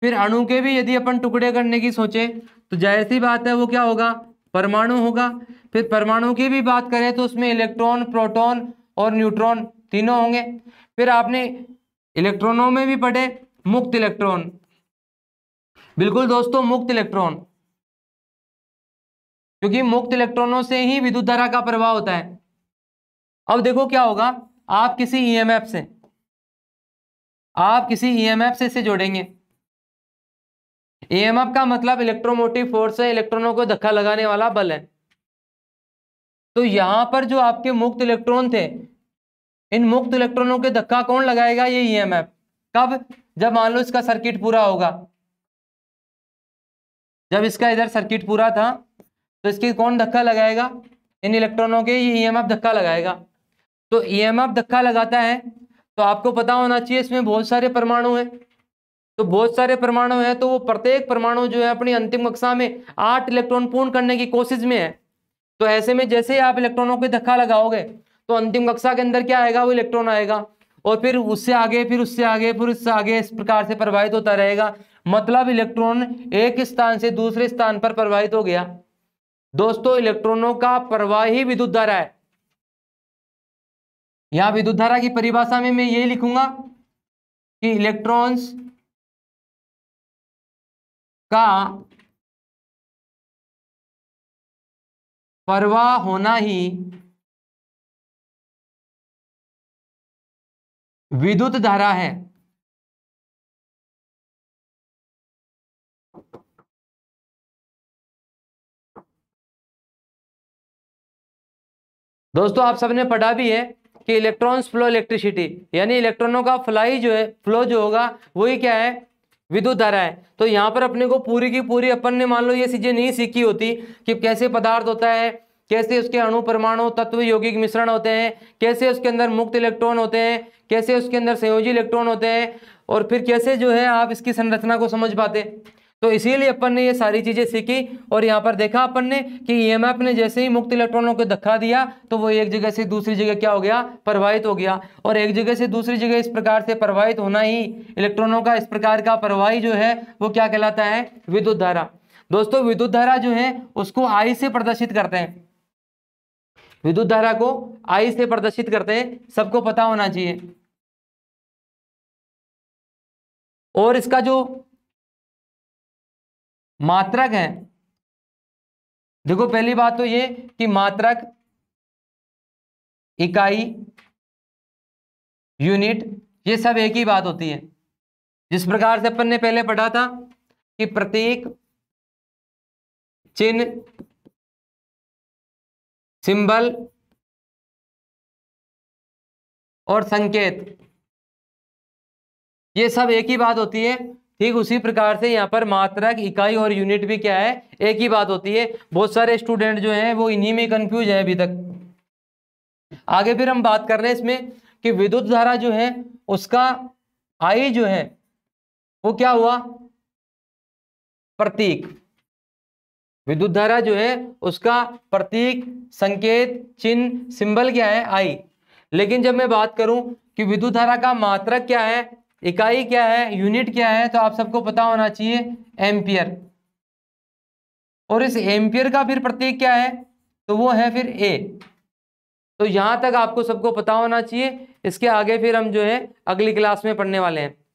फिर अणु के भी यदि अपन टुकड़े करने की सोचें तो जाहिर सी बात है वो क्या होगा परमाणु होगा फिर परमाणु की भी बात करें तो उसमें इलेक्ट्रॉन प्रोटॉन और न्यूट्रॉन तीनों होंगे फिर आपने इलेक्ट्रॉनों में भी पढ़े मुक्त इलेक्ट्रॉन बिल्कुल दोस्तों मुक्त इलेक्ट्रॉन क्योंकि मुक्त इलेक्ट्रॉनों से ही विद्युत धारा का प्रवाह होता है अब देखो क्या होगा आप किसी ईएमएफ e से आप किसी ईएमएफ e से इसे जोड़ेंगे ईएमएफ e का मतलब इलेक्ट्रोमोटिव फोर्स है इलेक्ट्रॉनों को धक्का लगाने वाला बल है तो यहां पर जो आपके मुक्त इलेक्ट्रॉन थे इन मुक्त इलेक्ट्रॉनों के धक्का कौन लगाएगा ये ईएमएफ कब जब मान लो इसका सर्किट पूरा होगा जब इसका इधर सर्किट पूरा था तो इसके कौन धक्का लगाएगा इन इलेक्ट्रॉनों के ये ई धक्का लगाएगा तो ई धक्का लगाता है तो आपको पता होना चाहिए इसमें बहुत सारे परमाणु हैं तो बहुत सारे परमाणु हैं तो वो प्रत्येक परमाणु जो है अपनी अंतिम कक्षा में आठ इलेक्ट्रॉन पूर्ण करने की कोशिश में है तो ऐसे में जैसे ही आप इलेक्ट्रॉनों के धक्का लगाओगे तो अंतिम कक्षा के अंदर क्या आएगा वो इलेक्ट्रॉन आएगा और फिर उससे आगे फिर उससे आगे फिर उससे आगे इस प्रकार से प्रभावित होता रहेगा मतलब इलेक्ट्रॉन एक स्थान से दूसरे स्थान पर प्रभावित हो गया दोस्तों इलेक्ट्रॉनों का प्रवाही विद्युत धारा है यहां विद्युत धारा की परिभाषा में मैं ये लिखूंगा कि इलेक्ट्रॉन्स का परवाह होना ही विद्युत धारा है दोस्तों आप सबने पढ़ा भी है कि इलेक्ट्रॉन्स फ्लो इलेक्ट्रिसिटी यानी इलेक्ट्रॉनों का फ्लाई जो है फ्लो जो होगा वही क्या है विद्युत धारा है तो यहाँ पर अपने को पूरी की पूरी अपन ने मान लो ये चीज़ें नहीं सीखी होती कि कैसे पदार्थ होता है कैसे उसके अणु परमाणु तत्व यौगिक मिश्रण होते हैं कैसे उसके अंदर मुक्त इलेक्ट्रॉन होते हैं कैसे उसके अंदर संयोजी इलेक्ट्रॉन होते हैं और फिर कैसे जो है आप इसकी संरचना को समझ पाते तो इसीलिए अपन ने ये सारी चीज़ें सीखी और यहाँ पर देखा अपन ने कि ईएमएफ e ने जैसे ही मुक्त इलेक्ट्रॉनों को धक्का दिया तो वो एक जगह से दूसरी जगह क्या हो गया प्रवाहित हो गया और एक जगह से दूसरी जगह इस प्रकार से प्रवाहित होना ही इलेक्ट्रॉनों का इस प्रकार का प्रवाही जो है वो क्या कहलाता है विद्युत धारा दोस्तों विद्युत धारा जो है उसको आई से प्रदर्शित करते हैं विद्युत धारा को आई से प्रदर्शित करते हैं सबको पता होना चाहिए और इसका जो मात्रक है देखो पहली बात तो ये कि मात्रक इकाई यूनिट ये सब एक ही बात होती है जिस प्रकार से अपन ने पहले पढ़ा था कि प्रतीक चिन्ह सिंबल और संकेत ये सब एक ही बात होती है ठीक उसी प्रकार से यहाँ पर मात्रक इकाई और यूनिट भी क्या है एक ही बात होती है बहुत सारे स्टूडेंट जो हैं वो इन्हीं में कंफ्यूज हैं अभी तक आगे फिर हम बात कर रहे हैं इसमें कि विद्युत धारा जो है उसका आई जो है वो क्या हुआ प्रतीक विद्युत धारा जो है उसका प्रतीक संकेत चिन्ह सिंबल क्या है आई लेकिन जब मैं बात करूं कि विद्युत धारा का मात्रक क्या है इकाई क्या है यूनिट क्या है तो आप सबको पता होना चाहिए एम्पियर और इस एम्पियर का फिर प्रत्येक क्या है तो वो है फिर ए तो यहां तक आपको सबको पता होना चाहिए इसके आगे फिर हम जो है अगली क्लास में पढ़ने वाले हैं